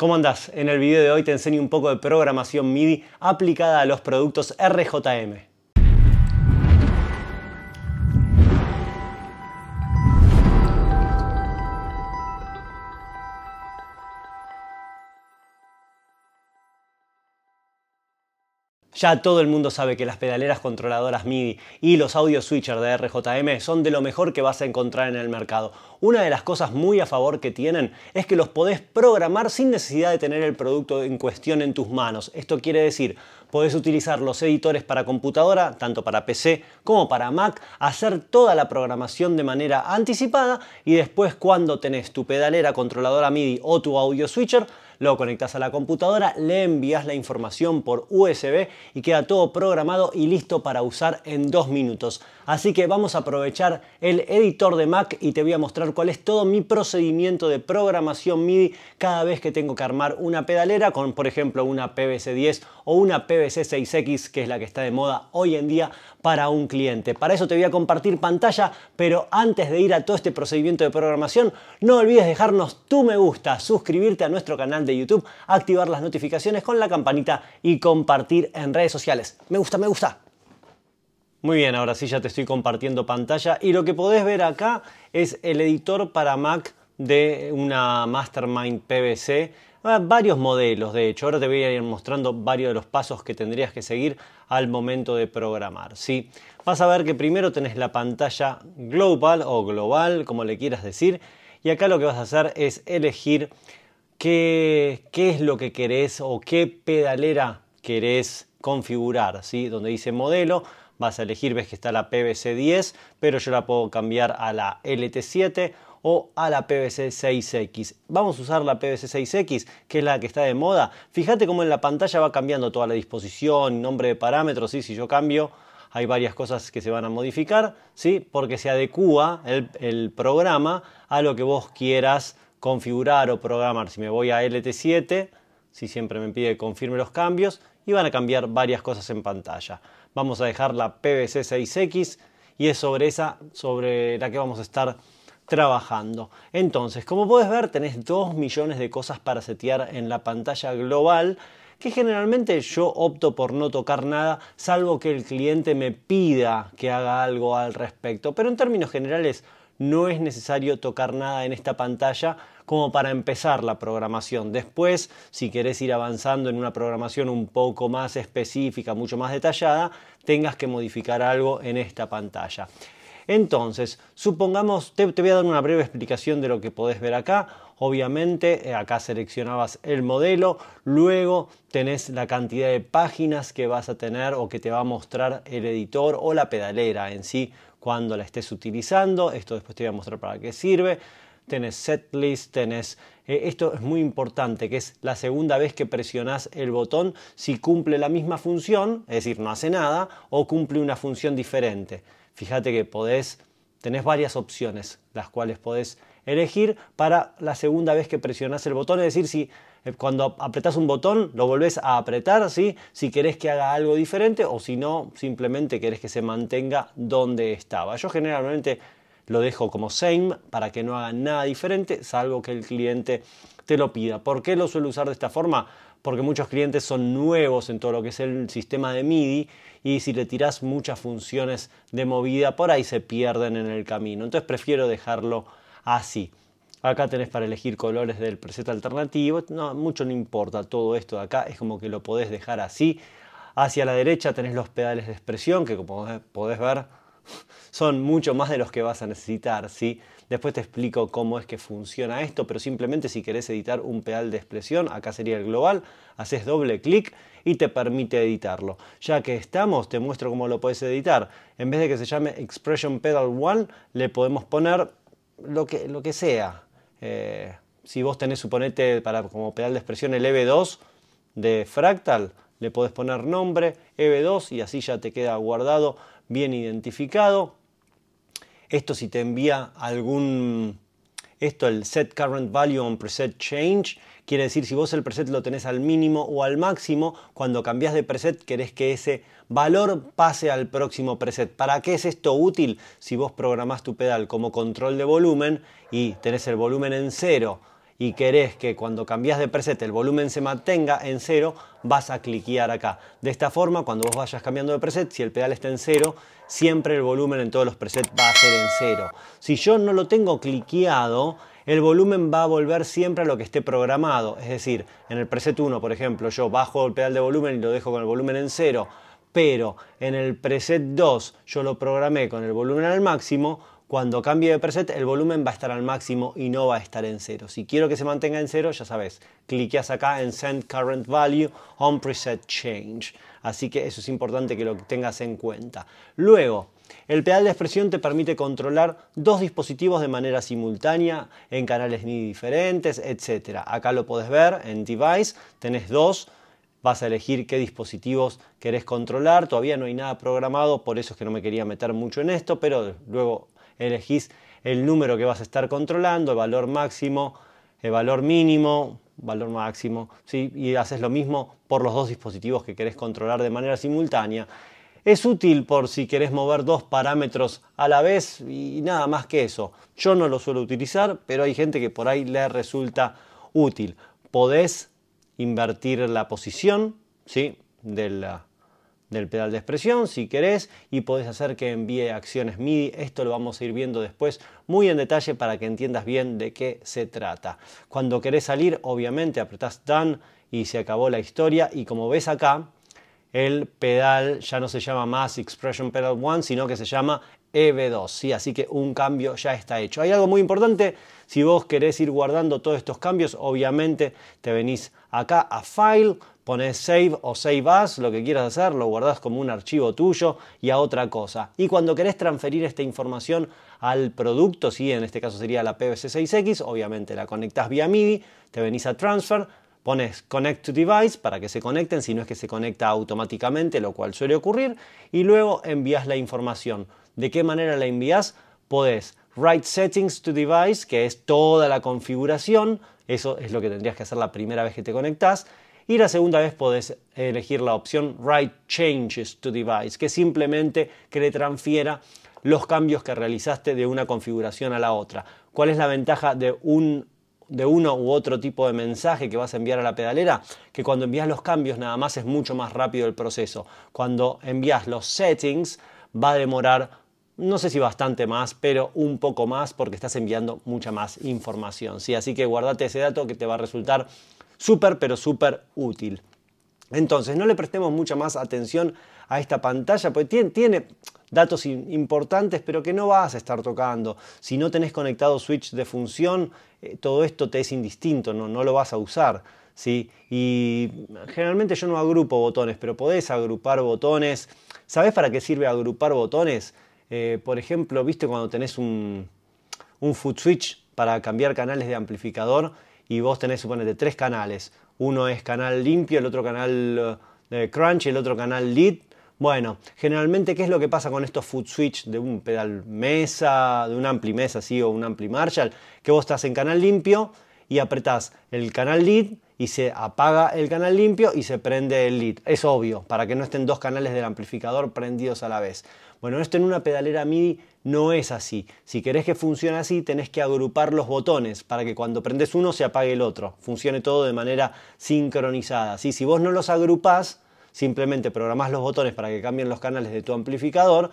¿Cómo andás? En el video de hoy te enseño un poco de programación MIDI aplicada a los productos RJM. Ya todo el mundo sabe que las pedaleras controladoras MIDI y los audio switcher de RJM son de lo mejor que vas a encontrar en el mercado. Una de las cosas muy a favor que tienen es que los podés programar sin necesidad de tener el producto en cuestión en tus manos. Esto quiere decir, podés utilizar los editores para computadora, tanto para PC como para Mac, hacer toda la programación de manera anticipada y después cuando tenés tu pedalera controladora MIDI o tu audio switcher, lo conectas a la computadora, le envías la información por USB y queda todo programado y listo para usar en dos minutos. Así que vamos a aprovechar el editor de Mac y te voy a mostrar cuál es todo mi procedimiento de programación MIDI cada vez que tengo que armar una pedalera con por ejemplo una PVC 10 o una PVC 6X que es la que está de moda hoy en día para un cliente. Para eso te voy a compartir pantalla, pero antes de ir a todo este procedimiento de programación, no olvides dejarnos tu me gusta, suscribirte a nuestro canal de YouTube, activar las notificaciones con la campanita y compartir en redes sociales. Me gusta, me gusta. Muy bien, ahora sí ya te estoy compartiendo pantalla y lo que podés ver acá es el editor para Mac de una Mastermind PVC Ah, varios modelos, de hecho. Ahora te voy a ir mostrando varios de los pasos que tendrías que seguir al momento de programar. ¿sí? Vas a ver que primero tenés la pantalla global o global, como le quieras decir. Y acá lo que vas a hacer es elegir qué, qué es lo que querés o qué pedalera querés configurar. ¿sí? Donde dice modelo, vas a elegir, ves que está la PVC 10, pero yo la puedo cambiar a la LT7 o a la PVC 6X. Vamos a usar la PVC 6X, que es la que está de moda. Fíjate cómo en la pantalla va cambiando toda la disposición, nombre de parámetros, ¿sí? si yo cambio hay varias cosas que se van a modificar, ¿sí? porque se adecúa el, programa a lo que vos quieras configurar o programar. Si me voy a LT7, si siempre me pide confirme los cambios, y van a cambiar varias cosas en pantalla. Vamos a dejar la PVC 6X y es sobre esa sobre la que vamos a estar trabajando. Entonces, como puedes ver, tenés 2 millones de cosas para setear en la pantalla global que generalmente yo opto por no tocar nada, salvo que el cliente me pida que haga algo al respecto. Pero en términos generales, no es necesario tocar nada en esta pantalla como para empezar la programación. Después, si querés ir avanzando en una programación un poco más específica, mucho más detallada, tengas que modificar algo en esta pantalla. Entonces, supongamos, te, voy a dar una breve explicación de lo que podés ver acá. Obviamente, eh, acá seleccionabas el modelo, luego tenés la cantidad de páginas que vas a tener o que te va a mostrar el editor o la pedalera en sí cuando la estés utilizando. Esto después te voy a mostrar para qué sirve. Tenés setlist, tenés... Eh, esto es muy importante, que es la segunda vez que presionás el botón si cumple la misma función, es decir, no hace nada, o cumple una función diferente. Fíjate que podés, tenés varias opciones las cuales podés elegir para la segunda vez que presionás el botón. Es decir, si eh, cuando apretás un botón lo volvés a apretar, ¿sí? si querés que haga algo diferente o si no, simplemente querés que se mantenga donde estaba. Yo generalmente lo dejo como same para que no haga nada diferente, salvo que el cliente te lo pida. ¿Por qué lo suelo usar de esta forma? porque muchos clientes son nuevos en todo lo que es el sistema de MIDI y si le tiras muchas funciones de movida por ahí se pierden en el camino. Entonces prefiero dejarlo así. Acá tenés para elegir colores del preset alternativo, no, mucho no importa todo esto de acá, es como que lo podés dejar así. Hacia la derecha tenés los pedales de expresión que como podés ver son mucho más de los que vas a necesitar, ¿sí? Después te explico cómo es que funciona esto, pero simplemente si querés editar un pedal de expresión, acá sería el global, haces doble clic y te permite editarlo. Ya que estamos, te muestro cómo lo puedes editar. En vez de que se llame Expression Pedal One, le podemos poner lo que, lo que sea. Eh, si vos tenés, suponete, para, como pedal de expresión el EV2 de Fractal, le podés poner nombre, EV2 y así ya te queda guardado bien identificado. Esto si te envía algún, esto el set current value on preset change, quiere decir si vos el preset lo tenés al mínimo o al máximo, cuando cambias de preset querés que ese valor pase al próximo preset. ¿Para qué es esto útil? Si vos programás tu pedal como control de volumen y tenés el volumen en cero y querés que cuando cambias de preset el volumen se mantenga en cero, vas a cliquear acá. De esta forma, cuando vos vayas cambiando de preset, si el pedal está en cero, siempre el volumen en todos los presets va a ser en cero. Si yo no lo tengo cliqueado, el volumen va a volver siempre a lo que esté programado. Es decir, en el preset 1, por ejemplo, yo bajo el pedal de volumen y lo dejo con el volumen en cero, pero en el preset 2 yo lo programé con el volumen al máximo, cuando cambie de preset el volumen va a estar al máximo y no va a estar en cero. Si quiero que se mantenga en cero, ya sabes, cliqueas acá en Send Current Value on Preset Change. Así que eso es importante que lo tengas en cuenta. Luego, el pedal de expresión te permite controlar dos dispositivos de manera simultánea en canales ni diferentes, etc. Acá lo podés ver en Device, tenés dos vas a elegir qué dispositivos querés controlar. Todavía no hay nada programado, por eso es que no me quería meter mucho en esto, pero luego elegís el número que vas a estar controlando, el valor máximo, el eh, valor mínimo, valor máximo, ¿sí? y haces lo mismo por los dos dispositivos que querés controlar de manera simultánea. Es útil por si querés mover dos parámetros a la vez y nada más que eso. Yo no lo suelo utilizar, pero hay gente que por ahí le resulta útil. Podés invertir la posición ¿sí? de la del pedal de expresión si querés y podés hacer que envíe acciones MIDI. Esto lo vamos a ir viendo después muy en detalle para que entiendas bien de qué se trata. Cuando querés salir, obviamente apretás Done y se acabó la historia y como ves acá, el pedal ya no se llama más Expression Pedal 1, sino que se llama EB2, ¿sí? así que un cambio ya está hecho. Hay algo muy importante, si vos querés ir guardando todos estos cambios, obviamente te venís acá a File, pones save o save as, lo que quieras hacer, lo guardas como un archivo tuyo y a otra cosa. Y cuando querés transferir esta información al producto, si en este caso sería la PVC6X, obviamente la conectas vía MIDI, te venís a transfer, pones connect to device para que se conecten, si no es que se conecta automáticamente, lo cual suele ocurrir, y luego envías la información. ¿De qué manera la envías? Podés write settings to device, que es toda la configuración, eso es lo que tendrías que hacer la primera vez que te conectás, y la segunda vez podés elegir la opción Write Changes to Device, que simplemente que le transfiera los cambios que realizaste de una configuración a la otra. ¿Cuál es la ventaja de un de uno u otro tipo de mensaje que vas a enviar a la pedalera, que cuando envías los cambios nada más es mucho más rápido el proceso. Cuando envías los settings va a demorar, no sé si bastante más, pero un poco más porque estás enviando mucha más información. ¿sí? Así que guardate ese dato que te va a resultar súper, pero súper útil. Entonces, no le prestemos mucha más atención a esta pantalla, porque tiene, datos importantes, pero que no vas a estar tocando. Si no tenés conectado switch de función, eh, todo esto te es indistinto, no, lo vas a usar. ¿sí? Y generalmente yo no agrupo botones, pero podés agrupar botones. ¿Sabés para qué sirve agrupar botones? Eh, por ejemplo, viste cuando tenés un, un foot switch para cambiar canales de amplificador, y vos tenés, suponete, tres canales. Uno es canal limpio, el otro canal eh, de crunch, el otro canal lead. Bueno, generalmente, ¿qué es lo que pasa con estos foot switch de un pedal mesa, de un ampli mesa, sí, o un ampli Marshall? Que vos estás en canal limpio y apretás el canal lead y se apaga el canal limpio y se prende el lead. Es obvio, para que no estén dos canales del amplificador prendidos a la vez. Bueno, esto en una pedalera MIDI no es así. Si querés que funcione así, tenés que agrupar los botones para que cuando prendes uno se apague el otro. Funcione todo de manera sincronizada. ¿sí? Si vos no los agrupás, simplemente programás los botones para que cambien los canales de tu amplificador,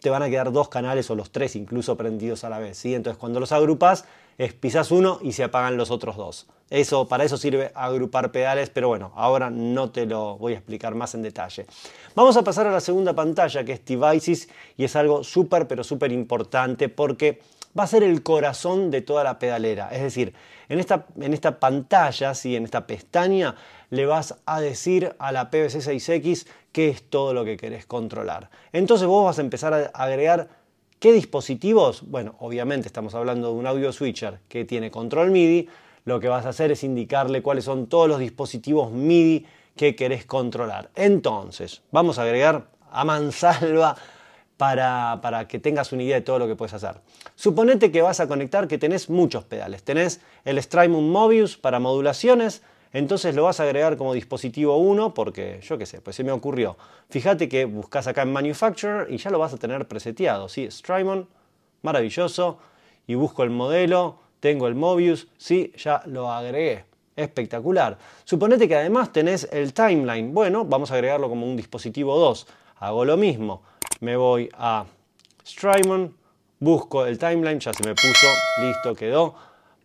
te van a quedar dos canales o los tres incluso prendidos a la vez. ¿sí? Entonces cuando los agrupas es pisas uno y se apagan los otros dos. Eso, para eso sirve agrupar pedales, pero bueno, ahora no te lo voy a explicar más en detalle. Vamos a pasar a la segunda pantalla que es Devices y es algo súper pero súper importante porque va a ser el corazón de toda la pedalera. Es decir, en esta, en esta pantalla, ¿sí? en esta pestaña, le vas a decir a la PVC 6X qué es todo lo que querés controlar. Entonces vos vas a empezar a agregar ¿Qué dispositivos? Bueno, obviamente estamos hablando de un audio switcher que tiene control MIDI. Lo que vas a hacer es indicarle cuáles son todos los dispositivos MIDI que querés controlar. Entonces, vamos a agregar a mansalva para, que tengas una idea de todo lo que puedes hacer. Suponete que vas a conectar que tenés muchos pedales. Tenés el Strymon Mobius para modulaciones, entonces lo vas a agregar como dispositivo 1 porque yo qué sé, pues se me ocurrió. Fíjate que buscas acá en Manufacturer y ya lo vas a tener preseteado, ¿sí? Strymon, maravilloso, y busco el modelo, tengo el Mobius, sí, ya lo agregué. Espectacular. Suponete que además tenés el timeline. Bueno, vamos a agregarlo como un dispositivo 2. Hago lo mismo. Me voy a Strymon, busco el timeline, ya se me puso, listo, quedó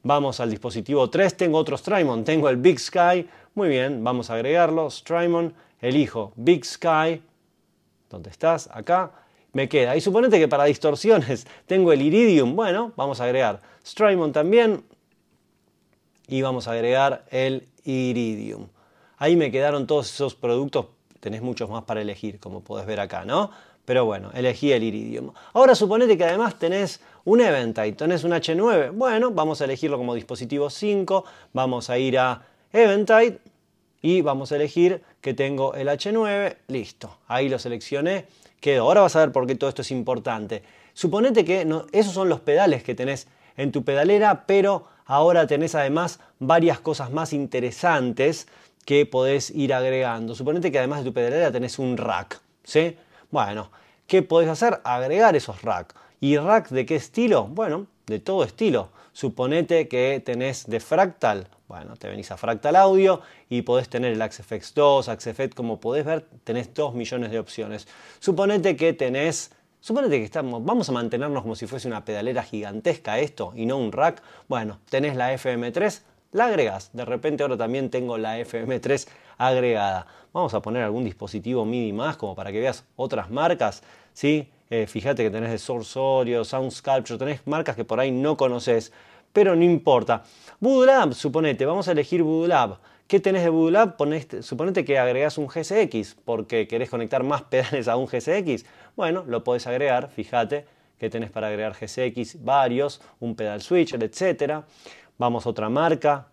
Vamos al dispositivo 3, tengo otro Strymon, tengo el Big Sky. Muy bien, vamos a agregarlo, Strymon, elijo Big Sky. ¿Dónde estás? Acá. Me queda. Y suponete que para distorsiones tengo el Iridium. Bueno, vamos a agregar Strymon también. Y vamos a agregar el Iridium. Ahí me quedaron todos esos productos. Tenés muchos más para elegir, como podés ver acá, ¿no? Pero bueno, elegí el Iridium. Ahora suponete que además tenés un Eventide, tenés un H9. Bueno, vamos a elegirlo como dispositivo 5, vamos a ir a Eventide y vamos a elegir que tengo el H9. Listo, ahí lo seleccioné. Quedó. Ahora vas a ver por qué todo esto es importante. Suponete que no, esos son los pedales que tenés en tu pedalera, pero ahora tenés además varias cosas más interesantes que podés ir agregando. Suponete que además de tu pedalera tenés un rack, ¿sí? Bueno, ¿qué podés hacer? Agregar esos racks. ¿Y racks de qué estilo? Bueno, de todo estilo. Suponete que tenés de Fractal. Bueno, te venís a Fractal Audio y podés tener el AxeFX 2, AxeFX, como podés ver, tenés 2 millones de opciones. Suponete que tenés Suponete que estamos, vamos a mantenernos como si fuese una pedalera gigantesca esto y no un rack. Bueno, tenés la FM3, la agregas. De repente ahora también tengo la FM3 agregada. Vamos a poner algún dispositivo MIDI más como para que veas otras marcas, ¿sí? Eh, fíjate que tenés de Source Audio, Sound Sculpture, tenés marcas que por ahí no conoces, pero no importa. BudLab, suponete, vamos a elegir BudLab. ¿Qué tenés de Voodoo suponete que agregás un GSX porque querés conectar más pedales a un GSX. Bueno, lo podés agregar, fíjate que tenés para agregar GSX, varios, un pedal switcher, etcétera Vamos a otra marca,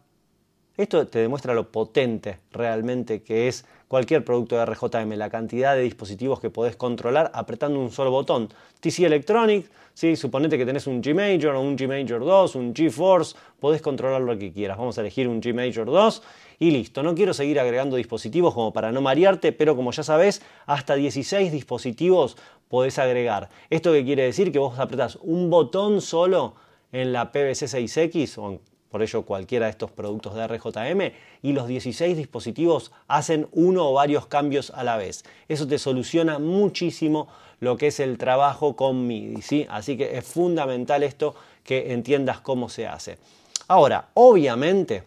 esto te demuestra lo potente realmente que es cualquier producto de RJM, la cantidad de dispositivos que podés controlar apretando un solo botón. TC Electronics, suponete que tenés un G Major o un G Major 2, un G Force, podés controlar lo que quieras. Vamos a elegir un G Major 2 y listo. No quiero seguir agregando dispositivos como para no marearte, pero como ya sabes, hasta 16 dispositivos podés agregar. ¿Esto qué quiere decir? Que vos apretás un botón solo en la PVC 6X o en por ello cualquiera de estos productos de RJM, y los 16 dispositivos hacen uno o varios cambios a la vez. Eso te soluciona muchísimo lo que es el trabajo con MIDI, ¿sí? Así que es fundamental esto que entiendas cómo se hace. Ahora, obviamente,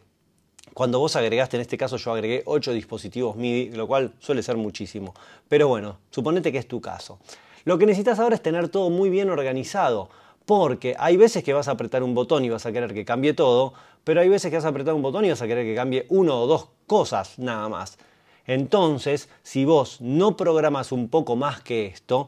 cuando vos agregaste, en este caso yo agregué 8 dispositivos MIDI, lo cual suele ser muchísimo, pero bueno, suponete que es tu caso. Lo que necesitas ahora es tener todo muy bien organizado porque hay veces que vas a apretar un botón y vas a querer que cambie todo, pero hay veces que vas a apretar un botón y vas a querer que cambie uno o dos cosas nada más. Entonces, si vos no programas un poco más que esto,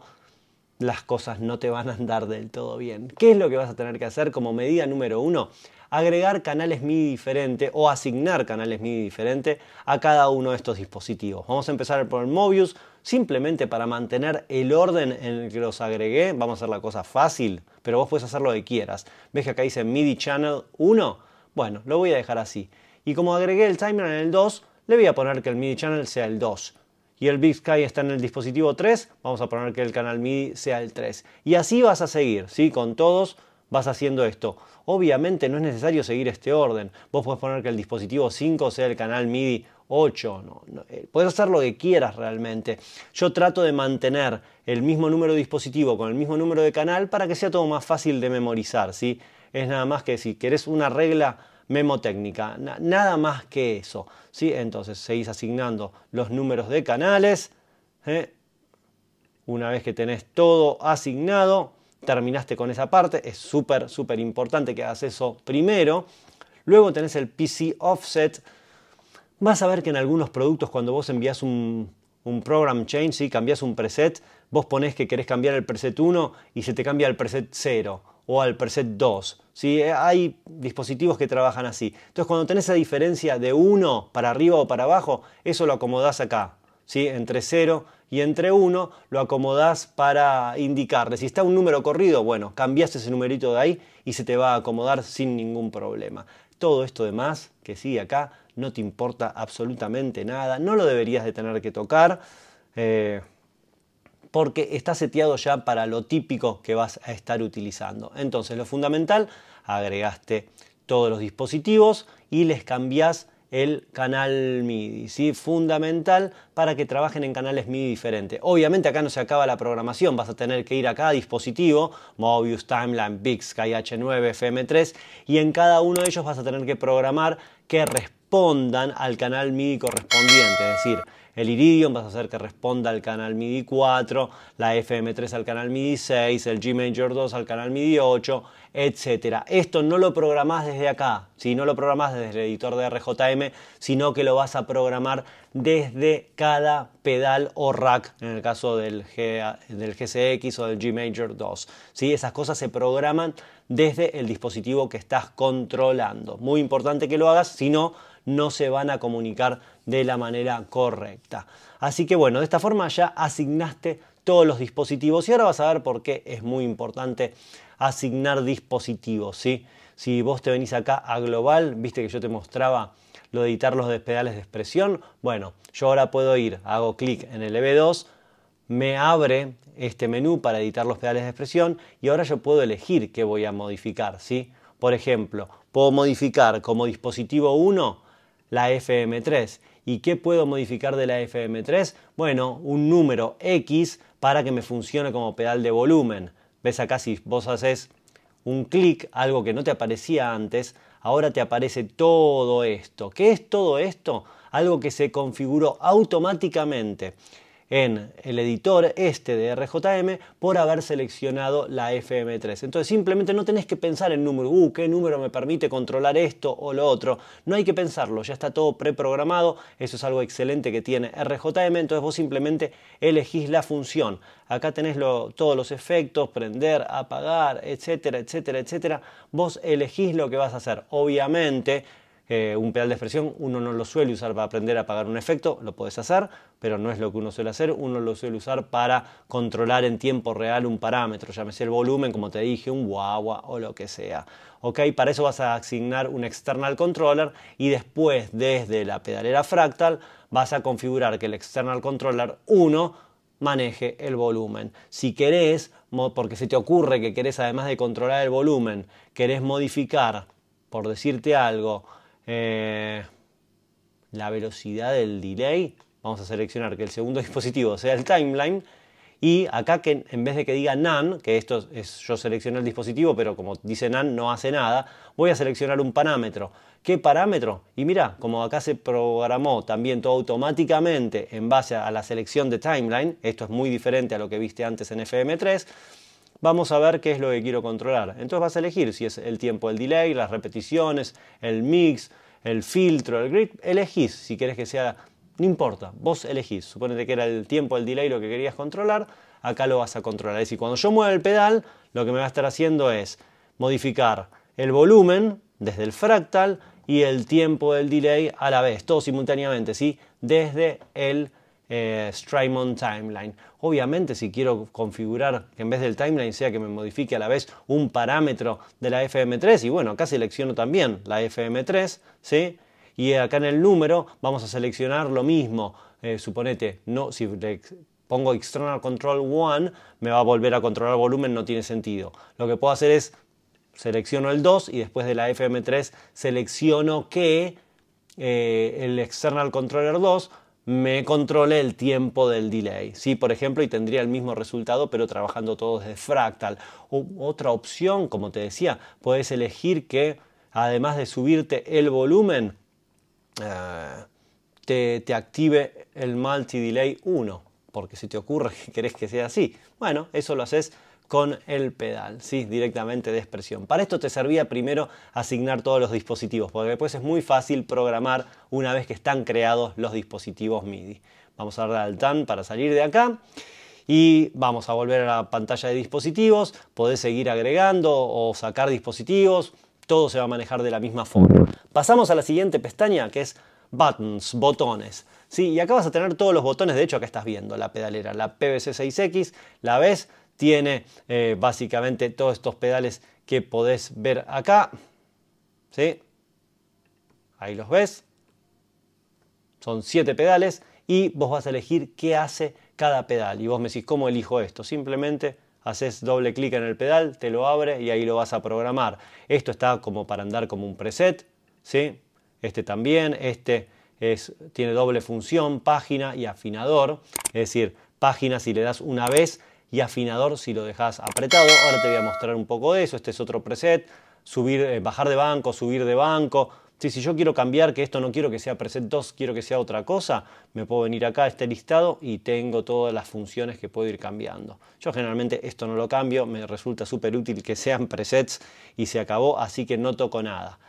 las cosas no te van a andar del todo bien. ¿Qué es lo que vas a tener que hacer como medida número uno? Agregar canales MIDI diferente o asignar canales MIDI diferente a cada uno de estos dispositivos. Vamos a empezar por el Mobius, simplemente para mantener el orden en el que los agregué, vamos a hacer la cosa fácil, pero vos puedes hacer lo que quieras. ¿Ves que acá dice MIDI Channel 1? Bueno, lo voy a dejar así. Y como agregué el timer en el 2, le voy a poner que el MIDI Channel sea el 2 y el Big Sky está en el dispositivo 3, vamos a poner que el canal MIDI sea el 3. Y así vas a seguir, ¿sí? Con todos vas haciendo esto. Obviamente no es necesario seguir este orden. Vos puedes poner que el dispositivo 5 sea el canal MIDI 8, no, eh, puedes hacer lo que quieras realmente. Yo trato de mantener el mismo número de dispositivo con el mismo número de canal para que sea todo más fácil de memorizar, ¿sí? Es nada más que si querés una regla memo técnica, nada más que eso, ¿sí? Entonces seguís asignando los números de canales, ¿eh? una vez que tenés todo asignado, terminaste con esa parte, es súper, súper importante que hagas eso primero. Luego tenés el PC Offset, Vas a ver que en algunos productos cuando vos envías un, program change, si cambias un preset, vos ponés que querés cambiar el preset 1 y se te cambia al preset 0 o al preset 2. ¿sí? Eh, hay dispositivos que trabajan así. Entonces cuando tenés esa diferencia de 1 para arriba o para abajo, eso lo acomodás acá. ¿sí? Entre 0 y entre 1 lo acomodás para indicarle. Si está un número corrido, bueno, cambiaste ese numerito de ahí y se te va a acomodar sin ningún problema. Todo esto demás que sigue acá no te importa absolutamente nada, no lo deberías de tener que tocar. Eh, porque está seteado ya para lo típico que vas a estar utilizando. Entonces, lo fundamental, agregaste todos los dispositivos y les cambiás el canal MIDI, fundamental para que trabajen en canales MIDI diferentes. Obviamente acá no se acaba la programación, vas a tener que ir a cada dispositivo, Mobius, Timeline, Big Sky H9, FM3, y en cada uno de ellos vas a tener que programar que respondan al canal MIDI correspondiente, es decir, el Iridium vas a hacer que responda al canal MIDI 4, la FM3 al canal MIDI 6, el G Major 2 al canal MIDI 8, etc. Esto no lo programás desde acá, no lo programás desde el editor de RJM, sino que lo vas a programar desde cada pedal o rack, en el caso del, del GCX o del G Major 2. ¿sí? Esas cosas se programan desde el dispositivo que estás controlando. Muy importante que lo hagas, si no, no se van a comunicar de la manera correcta. Así que bueno, de esta forma ya asignaste todos los dispositivos y ahora vas a ver por qué es muy importante asignar dispositivos. ¿sí? Si vos te venís acá a global, viste que yo te mostraba lo de editar los pedales de expresión. Bueno, yo ahora puedo ir, hago clic en el EB2, me abre este menú para editar los pedales de expresión y ahora yo puedo elegir qué voy a modificar. Por ejemplo, puedo modificar como dispositivo 1 la FM3. ¿Y qué puedo modificar de la FM3? Bueno, un número X para que me funcione como pedal de volumen. Ves acá si vos haces un clic, algo que no te aparecía antes, ahora te aparece todo esto. ¿Qué es todo esto? Algo que se configuró automáticamente en el editor este de RJM por haber seleccionado la FM3. Entonces simplemente no tenés que pensar en número, uh, qué número me permite controlar esto o lo otro. No hay que pensarlo, ya está todo preprogramado, eso es algo excelente que tiene RJM, entonces vos simplemente elegís la función. Acá tenés todos los efectos, prender, apagar, etcétera, etcétera, etcétera. Vos elegís lo que vas a hacer. Obviamente, eh, un pedal de expresión uno no lo suele usar para aprender a apagar un efecto, lo puedes hacer, pero no es lo que uno suele hacer, uno lo suele usar para controlar en tiempo real un parámetro, llámese el volumen, como te dije, un guagua o lo que sea. ¿Ok? Para eso vas a asignar un external controller y después desde la pedalera fractal vas a configurar que el external controller 1 maneje el volumen. Si querés, porque se te ocurre que querés además de controlar el volumen, querés modificar, por decirte algo, eh, la velocidad del delay. Vamos a seleccionar que el segundo dispositivo sea el timeline. Y acá que en vez de que diga NAN, que esto es yo seleccioné el dispositivo, pero como dice NAN no hace nada, voy a seleccionar un parámetro. ¿Qué parámetro? Y mira, como acá se programó también todo automáticamente en base a la selección de timeline, esto es muy diferente a lo que viste antes en FM3, vamos a ver qué es lo que quiero controlar. Entonces vas a elegir si es el tiempo del delay, las repeticiones, el mix, el filtro, el grid. Elegís si querés que sea, no importa, vos elegís. Suponete que era el tiempo del delay lo que querías controlar, acá lo vas a controlar. Es decir, cuando yo mueva el pedal, lo que me va a estar haciendo es modificar el volumen desde el fractal y el tiempo del delay a la vez, todo simultáneamente, ¿sí? desde el eh, on Timeline. Obviamente si quiero configurar que en vez del timeline sea que me modifique a la vez un parámetro de la FM3, y bueno, acá selecciono también la FM3, ¿sí? Y acá en el número vamos a seleccionar lo mismo. Eh, suponete, no, si le pongo External Control 1, me va a volver a controlar volumen, no tiene sentido. Lo que puedo hacer es selecciono el 2 y después de la FM3 selecciono que eh, el External Controller 2 me controle el tiempo del delay. Sí, por ejemplo, y tendría el mismo resultado, pero trabajando todo desde fractal. otra opción, como te decía, puedes elegir que además de subirte el volumen, eh, te, te, active el multi delay 1, porque si te ocurre que querés que sea así. Bueno, eso lo haces con el pedal, ¿sí? directamente de expresión. Para esto te servía primero asignar todos los dispositivos, porque después es muy fácil programar una vez que están creados los dispositivos MIDI. Vamos a darle al TAN para salir de acá y vamos a volver a la pantalla de dispositivos, podés seguir agregando o sacar dispositivos, todo se va a manejar de la misma forma. Pasamos a la siguiente pestaña que es buttons, botones. ¿sí? Y acá vas a tener todos los botones, de hecho acá estás viendo la pedalera, la PVC 6X, la ves, tiene eh, básicamente todos estos pedales que podés ver acá. ¿Sí? Ahí los ves. Son siete pedales y vos vas a elegir qué hace cada pedal. Y vos me decís, ¿cómo elijo esto? Simplemente haces doble clic en el pedal, te lo abre y ahí lo vas a programar. Esto está como para andar como un preset, ¿sí? Este también, este es, tiene doble función, página y afinador. Es decir, página si le das una vez y afinador si lo dejas apretado. Ahora te voy a mostrar un poco de eso. Este es otro preset. Subir, eh, bajar de banco, subir de banco. Sí, si yo quiero cambiar, que esto no quiero que sea preset 2, quiero que sea otra cosa, me puedo venir acá a este listado y tengo todas las funciones que puedo ir cambiando. Yo generalmente esto no lo cambio, me resulta súper útil que sean presets y se acabó, así que no toco nada.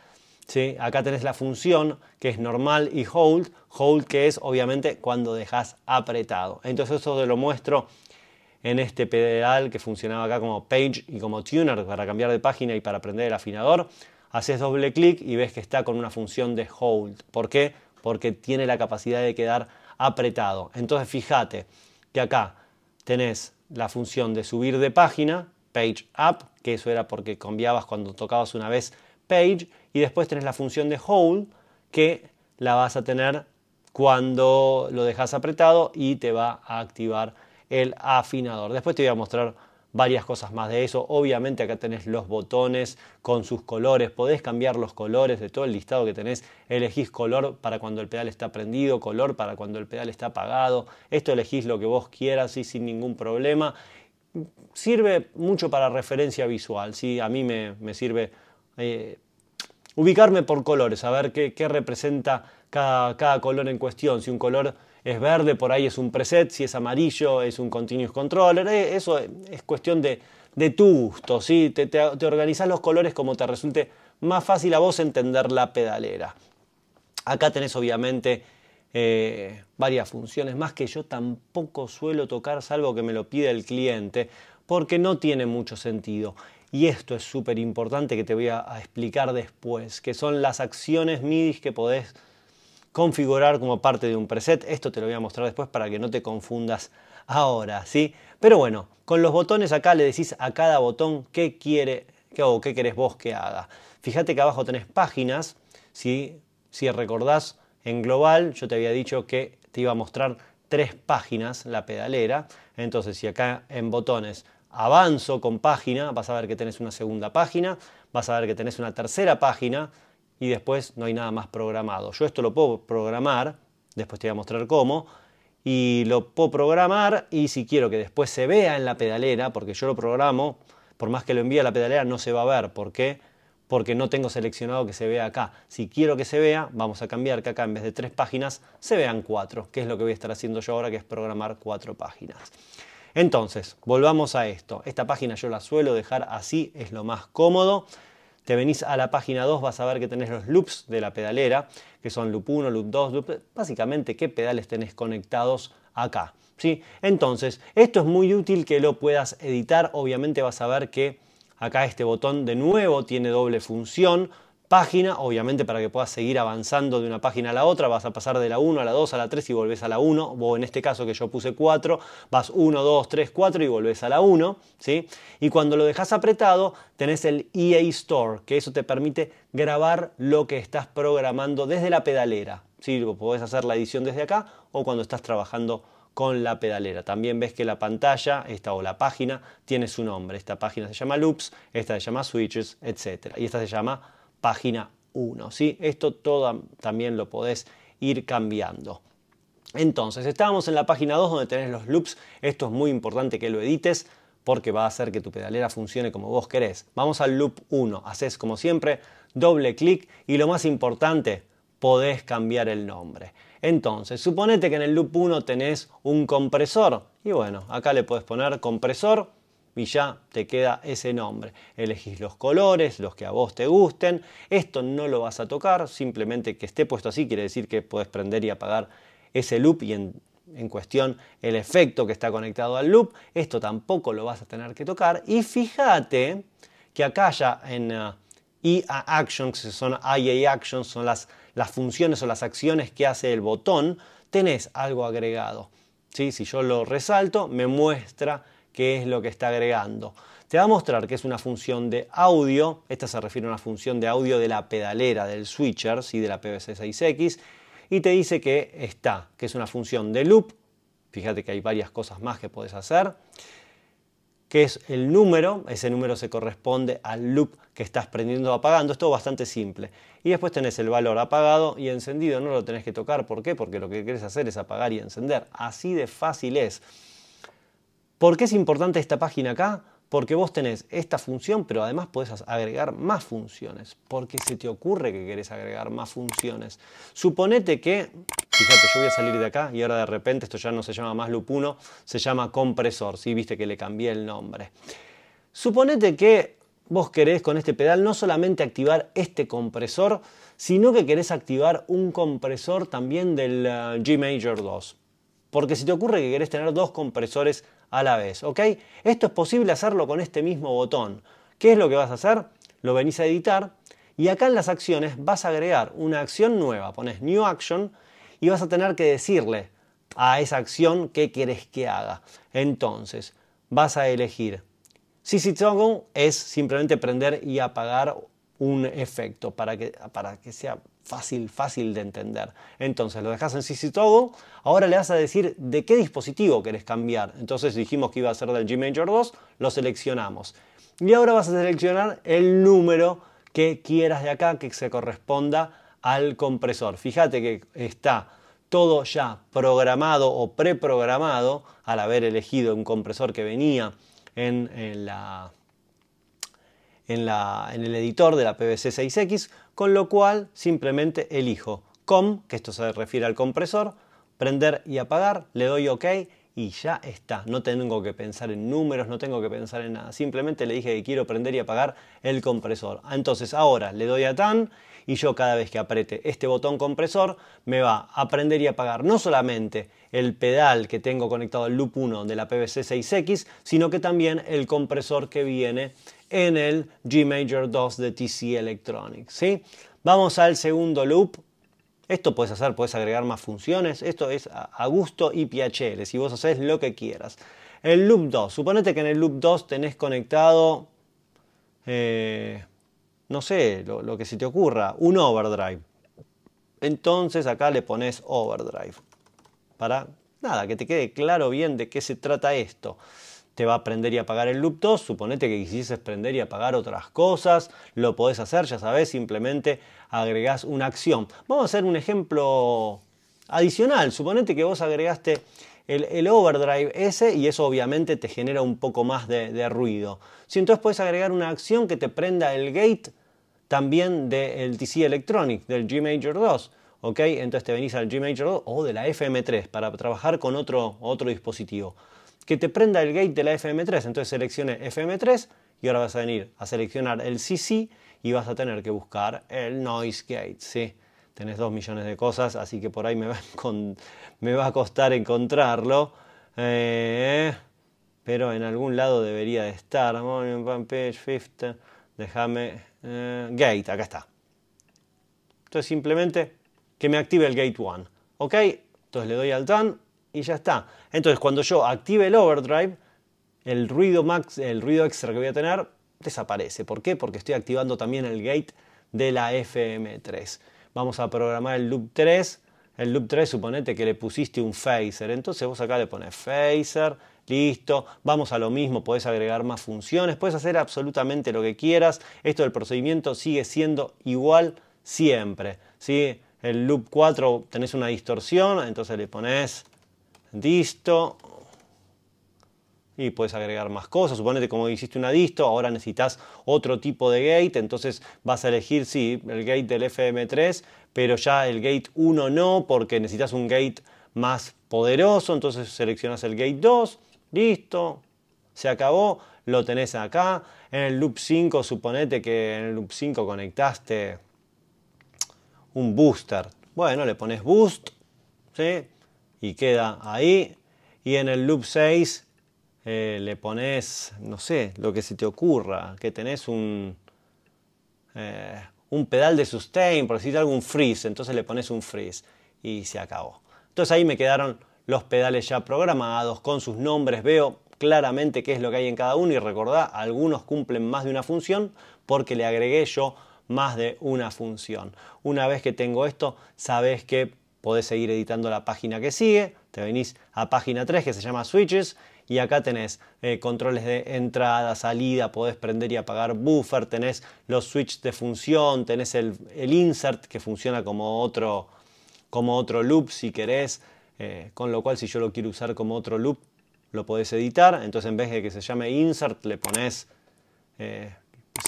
¿Sí? Acá tenés la función que es normal y hold, hold que es obviamente cuando dejas apretado. Entonces eso te lo muestro en este pedal que funcionaba acá como page y como tuner para cambiar de página y para prender el afinador, haces doble clic y ves que está con una función de hold. ¿Por qué? Porque tiene la capacidad de quedar apretado. Entonces fíjate que acá tenés la función de subir de página, page up, que eso era porque cambiabas cuando tocabas una vez page, y después tenés la función de hold que la vas a tener cuando lo dejas apretado y te va a activar el afinador. Después te voy a mostrar varias cosas más de eso. Obviamente acá tenés los botones con sus colores, podés cambiar los colores de todo el listado que tenés. Elegís color para cuando el pedal está prendido, color para cuando el pedal está apagado. Esto elegís lo que vos quieras y sin ningún problema. Sirve mucho para referencia visual, si a mí me, sirve eh, ubicarme por colores, saber qué, qué representa cada, cada color en cuestión. Si un color es verde, por ahí es un preset, si es amarillo es un continuous controller, eh, eso es cuestión de, tu gusto, te, te, los colores como te resulte más fácil a vos entender la pedalera. Acá tenés obviamente eh, varias funciones más que yo tampoco suelo tocar salvo que me lo pida el cliente porque no tiene mucho sentido. Y esto es súper importante que te voy a, a, explicar después, que son las acciones MIDI que podés configurar como parte de un preset. Esto te lo voy a mostrar después para que no te confundas ahora, ¿sí? Pero bueno, con los botones acá le decís a cada botón qué quiere qué, o qué querés vos que haga. Fíjate que abajo tenés páginas, ¿sí? Si recordás, en global yo te había dicho que te iba a mostrar tres páginas la pedalera. Entonces, si acá en botones avanzo con página, vas a ver que tenés una segunda página, vas a ver que tenés una tercera página, y después no hay nada más programado. Yo esto lo puedo programar, después te voy a mostrar cómo, y lo puedo programar y si quiero que después se vea en la pedalera, porque yo lo programo, por más que lo envíe a la pedalera no se va a ver. ¿Por qué? Porque no tengo seleccionado que se vea acá. Si quiero que se vea, vamos a cambiar que acá en vez de tres páginas se vean cuatro, que es lo que voy a estar haciendo yo ahora, que es programar cuatro páginas. Entonces, volvamos a esto. Esta página yo la suelo dejar así, es lo más cómodo. Te venís a la página 2, vas a ver que tenés los loops de la pedalera, que son loop 1, loop 2, loop... Básicamente, qué pedales tenés conectados acá. ¿sí? Entonces, esto es muy útil que lo puedas editar. Obviamente vas a ver que acá este botón de nuevo tiene doble función página, obviamente para que puedas seguir avanzando de una página a la otra, vas a pasar de la 1 a la 2 a la 3 y volvés a la 1, o en este caso que yo puse 4, vas 1, 2, 3, 4 y volvés a la 1, ¿sí? Y cuando lo dejas apretado, tenés el EA Store, que eso te permite grabar lo que estás programando desde la pedalera, ¿sí? Podés hacer la edición desde acá o cuando estás trabajando con la pedalera. También ves que la pantalla, esta o la página, tiene su nombre. Esta página se llama Loops, esta se llama Switches, etc. Y esta se llama página 1. ¿sí? Esto todo también lo podés ir cambiando. Entonces, estábamos en la página 2 donde tenés los loops. Esto es muy importante que lo edites porque va a hacer que tu pedalera funcione como vos querés. Vamos al loop 1. Haces como siempre doble clic y lo más importante, podés cambiar el nombre. Entonces, suponete que en el loop 1 tenés un compresor. Y bueno, acá le podés poner compresor y ya te queda ese nombre. Elegís los colores, los que a vos te gusten. Esto no lo vas a tocar, simplemente que esté puesto así quiere decir que podés prender y apagar ese loop y en, cuestión el efecto que está conectado al loop. Esto tampoco lo vas a tener que tocar. Y fíjate que acá ya en IA uh, e Actions, que son IA Actions, son las, funciones o las acciones que hace el botón, tenés algo agregado. ¿Sí? Si yo lo resalto, me muestra qué es lo que está agregando. Te va a mostrar que es una función de audio, esta se refiere a una función de audio de la pedalera, del switcher, y de la PVC6X, y te dice que está, que es una función de loop, fíjate que hay varias cosas más que puedes hacer, que es el número, ese número se corresponde al loop que estás prendiendo o apagando, es todo bastante simple. Y después tenés el valor apagado y encendido, no lo tenés que tocar, ¿por qué? Porque lo que querés hacer es apagar y encender, así de fácil es. ¿Por qué es importante esta página acá? Porque vos tenés esta función, pero además podés agregar más funciones, porque se te ocurre que querés agregar más funciones. Suponete que, fíjate, yo voy a salir de acá y ahora de repente esto ya no se llama más loop 1, se llama compresor, Si Viste que le cambié el nombre. Suponete que vos querés con este pedal no solamente activar este compresor, sino que querés activar un compresor también del eh, G Major 2. Porque si te ocurre que querés tener dos compresores a la vez. ¿ok? Esto es posible hacerlo con este mismo botón. ¿Qué es lo que vas a hacer? Lo venís a editar y acá en las acciones vas a agregar una acción nueva. Pones New Action y vas a tener que decirle a esa acción qué quieres que haga. Entonces, vas a elegir. si Toggle es simplemente prender y apagar un efecto para que, para que sea fácil, fácil de entender. Entonces lo dejas en CC todo. ahora le vas a decir de qué dispositivo querés cambiar. Entonces dijimos que iba a ser del G Major 2, lo seleccionamos. Y ahora vas a seleccionar el número que quieras de acá que se corresponda al compresor. Fíjate que está todo ya programado o preprogramado al haber elegido un compresor que venía en, en, el editor de la PVC 6X, con lo cual simplemente elijo COM, que esto se refiere al compresor, prender y apagar, le doy OK y ya está. No tengo que pensar en números, no tengo que pensar en nada. Simplemente le dije que quiero prender y apagar el compresor. Entonces ahora le doy a TAN y yo cada vez que apriete este botón compresor me va a prender y apagar no solamente el pedal que tengo conectado al loop 1 de la PVC 6X, sino que también el compresor que viene en el G Major 2 de TC Electronics. ¿sí? Vamos al segundo loop. Esto puedes hacer, puedes agregar más funciones. Esto es a gusto y PHL si vos haces lo que quieras. El loop 2, suponete que en el loop 2 tenés conectado, eh, no sé, lo, lo que se te ocurra, un overdrive. Entonces acá le pones overdrive. Para nada, que te quede claro bien de qué se trata esto te va a prender y apagar el loop 2. Suponete que quisieses prender y apagar otras cosas, lo podés hacer, ya sabes, simplemente agregás una acción. Vamos a hacer un ejemplo adicional. Suponete que vos agregaste el, overdrive ese y eso obviamente te genera un poco más de, ruido. Si entonces puedes agregar una acción que te prenda el gate también del TC Electronic, del G Major 2. ¿ok? Entonces te venís al G Major 2 o de la FM3 para trabajar con otro, otro dispositivo que te prenda el gate de la FM3. Entonces seleccione FM3 y ahora vas a venir a seleccionar el CC y vas a tener que buscar el noise gate. ¿sí? Tenés dos millones de cosas, así que por ahí me va, a costar encontrarlo. Eh, pero en algún lado debería de estar. Déjame. Eh, gate, acá está. Entonces simplemente que me active el gate 1. ¿Ok? Entonces le doy al tan y ya está. Entonces, cuando yo active el overdrive, el ruido, max, el ruido extra que voy a tener desaparece. ¿Por qué? Porque estoy activando también el gate de la FM3. Vamos a programar el loop 3. El loop 3, suponete que le pusiste un phaser. Entonces vos acá le pones phaser, listo. Vamos a lo mismo, podés agregar más funciones, puedes hacer absolutamente lo que quieras. Esto del procedimiento sigue siendo igual siempre. si El loop 4 tenés una distorsión, entonces le pones disto. Y puedes agregar más cosas. Suponete como hiciste una disto, ahora necesitas otro tipo de gate. Entonces vas a elegir, sí, el gate del FM3, pero ya el gate 1 no, porque necesitas un gate más poderoso. Entonces seleccionas el gate 2. Listo. Se acabó. Lo tenés acá. En el loop 5, suponete que en el loop 5 conectaste un booster. Bueno, le pones boost y queda ahí. Y en el loop 6 eh, le pones, no sé, lo que se te ocurra, que tenés un, eh, un pedal de sustain, por decirte algo, un freeze, entonces le pones un freeze y se acabó. Entonces ahí me quedaron los pedales ya programados con sus nombres, veo claramente qué es lo que hay en cada uno y recordá, algunos cumplen más de una función porque le agregué yo más de una función. Una vez que tengo esto, sabes que podés seguir editando la página que sigue, te venís a página 3 que se llama Switches y acá tenés eh, controles de entrada, salida, podés prender y apagar buffer, tenés los switches de función, tenés el, insert que funciona como otro, como otro loop si querés, eh, con lo cual si yo lo quiero usar como otro loop lo podés editar, entonces en vez de que se llame insert le pones, eh,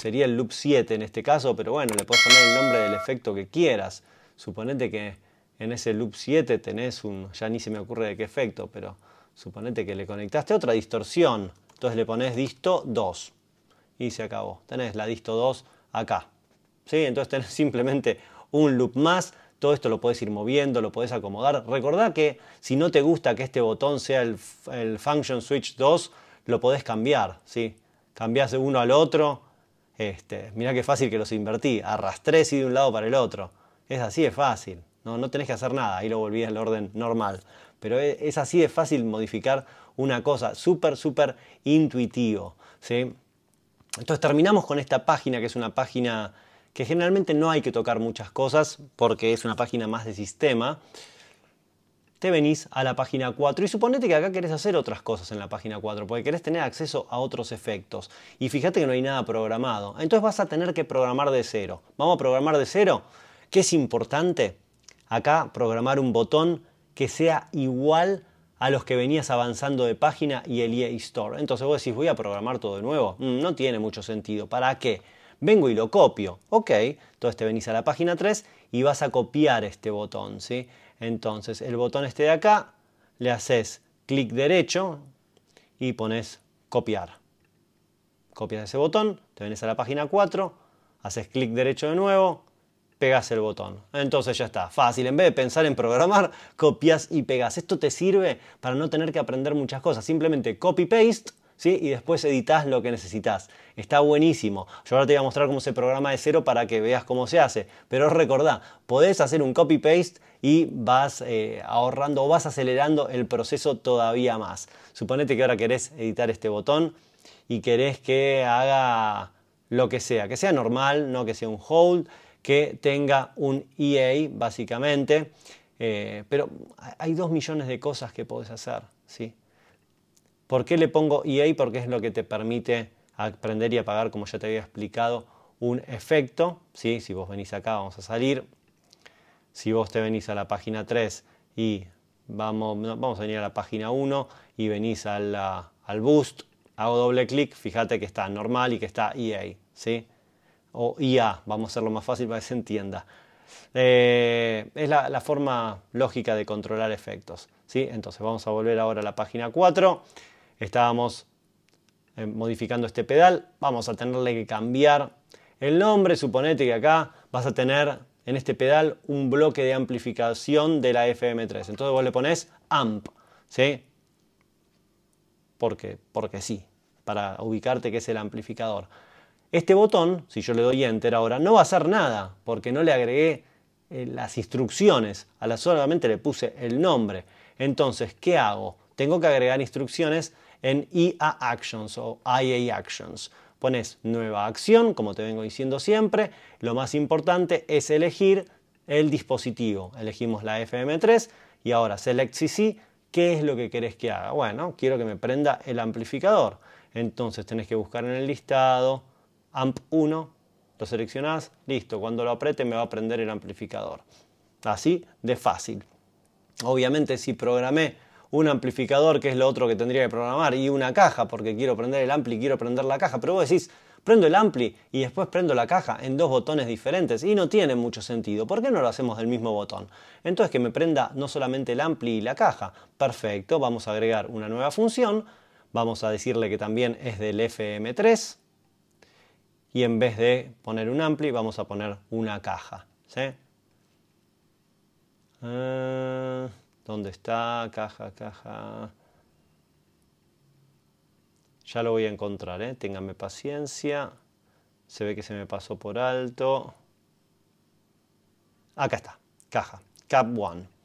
sería el loop 7 en este caso, pero bueno, le podés poner el nombre del efecto que quieras, suponete que en ese loop 7 tenés un, ya ni se me ocurre de qué efecto, pero suponete que le conectaste otra distorsión, entonces le pones disto 2 y se acabó. Tenés la disto 2 acá. ¿Sí? Entonces tenés simplemente un loop más. Todo esto lo puedes ir moviendo, lo puedes acomodar. Recordá que si no te gusta que este botón sea el, Function Switch 2, lo podés cambiar. ¿sí? Cambiás de uno al otro. Este, mirá qué fácil que los invertí. Arrastré y de un lado para el otro. Es así, es fácil. No, tenés que hacer nada, ahí lo volví al orden normal. Pero e, es así de fácil modificar una cosa, súper, súper intuitivo. ¿sí? Entonces terminamos con esta página, que es una página que generalmente no hay que tocar muchas cosas porque es una página más de sistema. Te venís a la página 4 y suponete que acá querés hacer otras cosas en la página 4 porque querés tener acceso a otros efectos. Y fíjate que no hay nada programado. Entonces vas a tener que programar de cero. Vamos a programar de cero. ¿Qué es importante? Acá programar un botón que sea igual a los que venías avanzando de página y el EA Store. Entonces vos decís, voy a programar todo de nuevo. Mm, no tiene mucho sentido. ¿Para qué? Vengo y lo copio. Ok, entonces te venís a la página 3 y vas a copiar este botón. ¿sí? Entonces el botón este de acá, le haces clic derecho y pones copiar. Copias ese botón, te venís a la página 4, haces clic derecho de nuevo, pegas el botón. Entonces ya está, fácil. En vez de pensar en programar, copias y pegas. Esto te sirve para no tener que aprender muchas cosas. Simplemente copy-paste. ¿Sí? Y después editas lo que necesitas. Está buenísimo. Yo ahora te voy a mostrar cómo se programa de cero para que veas cómo se hace. Pero recordá, podés hacer un copy-paste y vas eh, ahorrando o vas acelerando el proceso todavía más. Suponete que ahora querés editar este botón y querés que haga lo que sea, que sea normal, no que sea un hold que tenga un EA, básicamente. Eh, pero hay dos millones de cosas que podés hacer. ¿sí? ¿Por qué le pongo EA? Porque es lo que te permite aprender y apagar, como ya te había explicado, un efecto. ¿sí? Si vos venís acá, vamos a salir. Si vos te venís a la página 3 y vamos, vamos a venir a la página 1 y venís al boost, hago doble clic, fíjate que está normal y que está EA. ¿sí? o IA, vamos a hacerlo más fácil para que se entienda. Eh, es la, forma lógica de controlar efectos. Entonces vamos a volver ahora a la página 4. Estábamos eh, modificando este pedal. Vamos a tenerle que cambiar el nombre. Suponete que acá vas a tener en este pedal un bloque de amplificación de la FM3. Entonces vos le pones amp. ¿sí? porque sí, para ubicarte que es el amplificador. Este botón, si yo le doy Enter ahora, no va a hacer nada porque no le agregué eh, las instrucciones, a la solamente le puse el nombre. Entonces, ¿qué hago? Tengo que agregar instrucciones en IA e Actions o IA Actions. Pones nueva acción, como te vengo diciendo siempre. Lo más importante es elegir el dispositivo. Elegimos la FM3 y ahora Select CC. ¿Qué es lo que querés que haga? Bueno, quiero que me prenda el amplificador. Entonces tenés que buscar en el listado, AMP1, lo seleccionás, listo, cuando lo apriete me va a prender el amplificador. Así de fácil. Obviamente si programé un amplificador, que es lo otro que tendría que programar, y una caja, porque quiero prender el ampli, quiero prender la caja, pero vos decís, prendo el ampli y después prendo la caja en dos botones diferentes y no tiene mucho sentido. ¿Por qué no lo hacemos del mismo botón? Entonces que me prenda no solamente el ampli y la caja. Perfecto, vamos a agregar una nueva función, vamos a decirle que también es del FM3, y en vez de poner un ampli vamos a poner una caja. Ah, ¿Dónde está? Caja, caja. Ya lo voy a encontrar, ¿eh? ténganme paciencia. Se ve que se me pasó por alto. Acá está, caja, cap 1.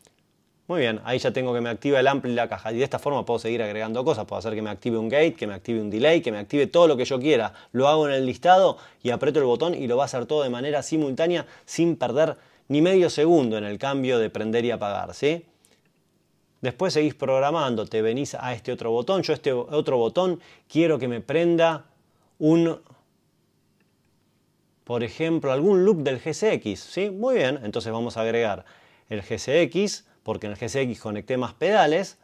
Muy bien, ahí ya tengo que me activa el ampli y la caja. Y de esta forma puedo seguir agregando cosas. Puedo hacer que me active un gate, que me active un delay, que me active todo lo que yo quiera. Lo hago en el listado y aprieto el botón y lo va a hacer todo de manera simultánea sin perder ni medio segundo en el cambio de prender y apagar. ¿sí? Después seguís programando, te venís a este otro botón. Yo este otro botón quiero que me prenda un por ejemplo, algún loop del GCX. ¿sí? Muy bien, entonces vamos a agregar el GCX porque en el GCX conecté más pedales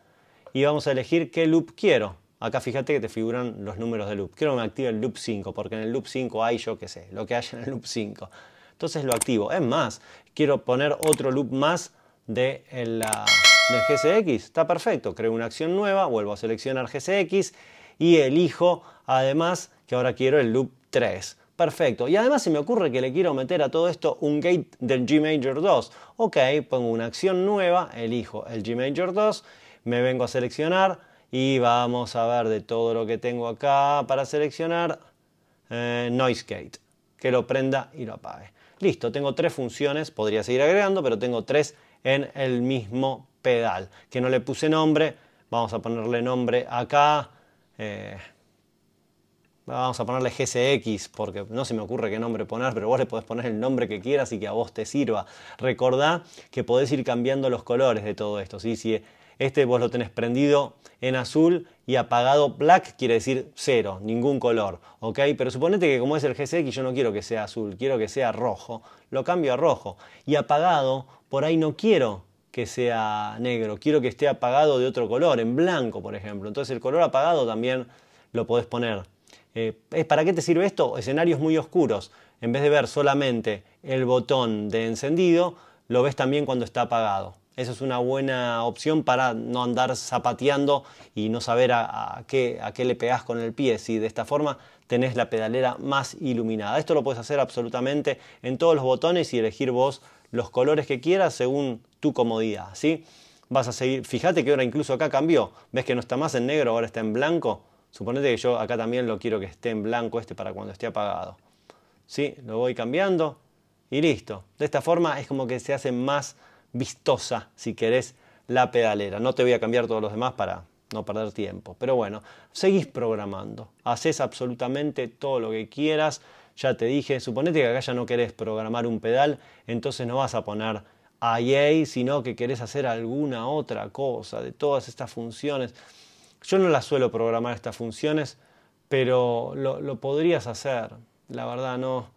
y vamos a elegir qué loop quiero. Acá fíjate que te figuran los números de loop. Quiero que me active el loop 5, porque en el loop 5 hay yo qué sé, lo que haya en el loop 5. Entonces lo activo. Es más, quiero poner otro loop más de del GCX. Está perfecto. Creo una acción nueva, vuelvo a seleccionar GCX y elijo además que ahora quiero el loop 3. Perfecto. Y además se me ocurre que le quiero meter a todo esto un gate del G Major 2. Ok, pongo una acción nueva, elijo el G Major 2, me vengo a seleccionar y vamos a ver de todo lo que tengo acá para seleccionar eh, Noise Gate, que lo prenda y lo apague. Listo, tengo tres funciones, podría seguir agregando, pero tengo tres en el mismo pedal, que no le puse nombre, vamos a ponerle nombre acá. Eh, vamos a ponerle GCX, porque no se me ocurre qué nombre poner, pero vos le podés poner el nombre que quieras y que a vos te sirva. Recordá que podés ir cambiando los colores de todo esto. Si este vos lo tenés prendido en azul y apagado black, quiere decir cero, ningún color. Pero suponete que como es el GCX, yo no quiero que sea azul, quiero que sea rojo. Lo cambio a rojo. Y apagado, por ahí no quiero que sea negro, quiero que esté apagado de otro color, en blanco, por ejemplo. Entonces el color apagado también lo podés poner. Eh, eh, ¿Para qué te sirve esto? Escenarios muy oscuros. En vez de ver solamente el botón de encendido, lo ves también cuando está apagado. Esa es una buena opción para no andar zapateando y no saber a, qué, le pegás con el pie. Si de esta forma tenés la pedalera más iluminada. Esto lo puedes hacer absolutamente en todos los botones y elegir vos los colores que quieras según tu comodidad. ¿sí? Vas a seguir, fíjate que ahora incluso acá cambió. Ves que no está más en negro, ahora está en blanco. Suponete que yo acá también lo quiero que esté en blanco este para cuando esté apagado. ¿Sí? Lo voy cambiando y listo. De esta forma es como que se hace más vistosa, si querés, la pedalera. No te voy a cambiar todos los demás para no perder tiempo. Pero bueno, seguís programando. Haces absolutamente todo lo que quieras. Ya te dije, suponete que acá ya no querés programar un pedal, entonces no vas a poner IA, sino que querés hacer alguna otra cosa de todas estas funciones. Yo no las suelo programar estas funciones, pero lo, podrías hacer. La verdad, no.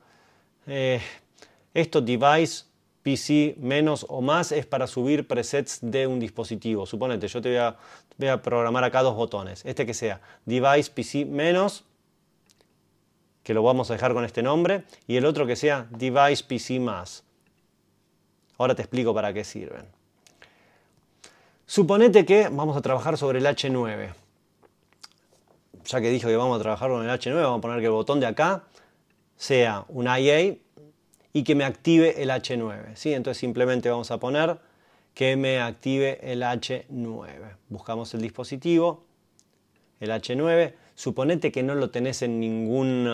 Eh, esto device PC menos o más es para subir presets de un dispositivo. Suponete, yo te voy a, voy a programar acá dos botones. Este que sea device PC menos, que lo vamos a dejar con este nombre, y el otro que sea device PC más. Ahora te explico para qué sirven. Suponete que vamos a trabajar sobre el H9. Ya que dijo que vamos a trabajar con el H9, vamos a poner que el botón de acá sea un IA y que me active el H9. ¿sí? Entonces simplemente vamos a poner que me active el H9. Buscamos el dispositivo, el H9. Suponete que no lo tenés en ningún,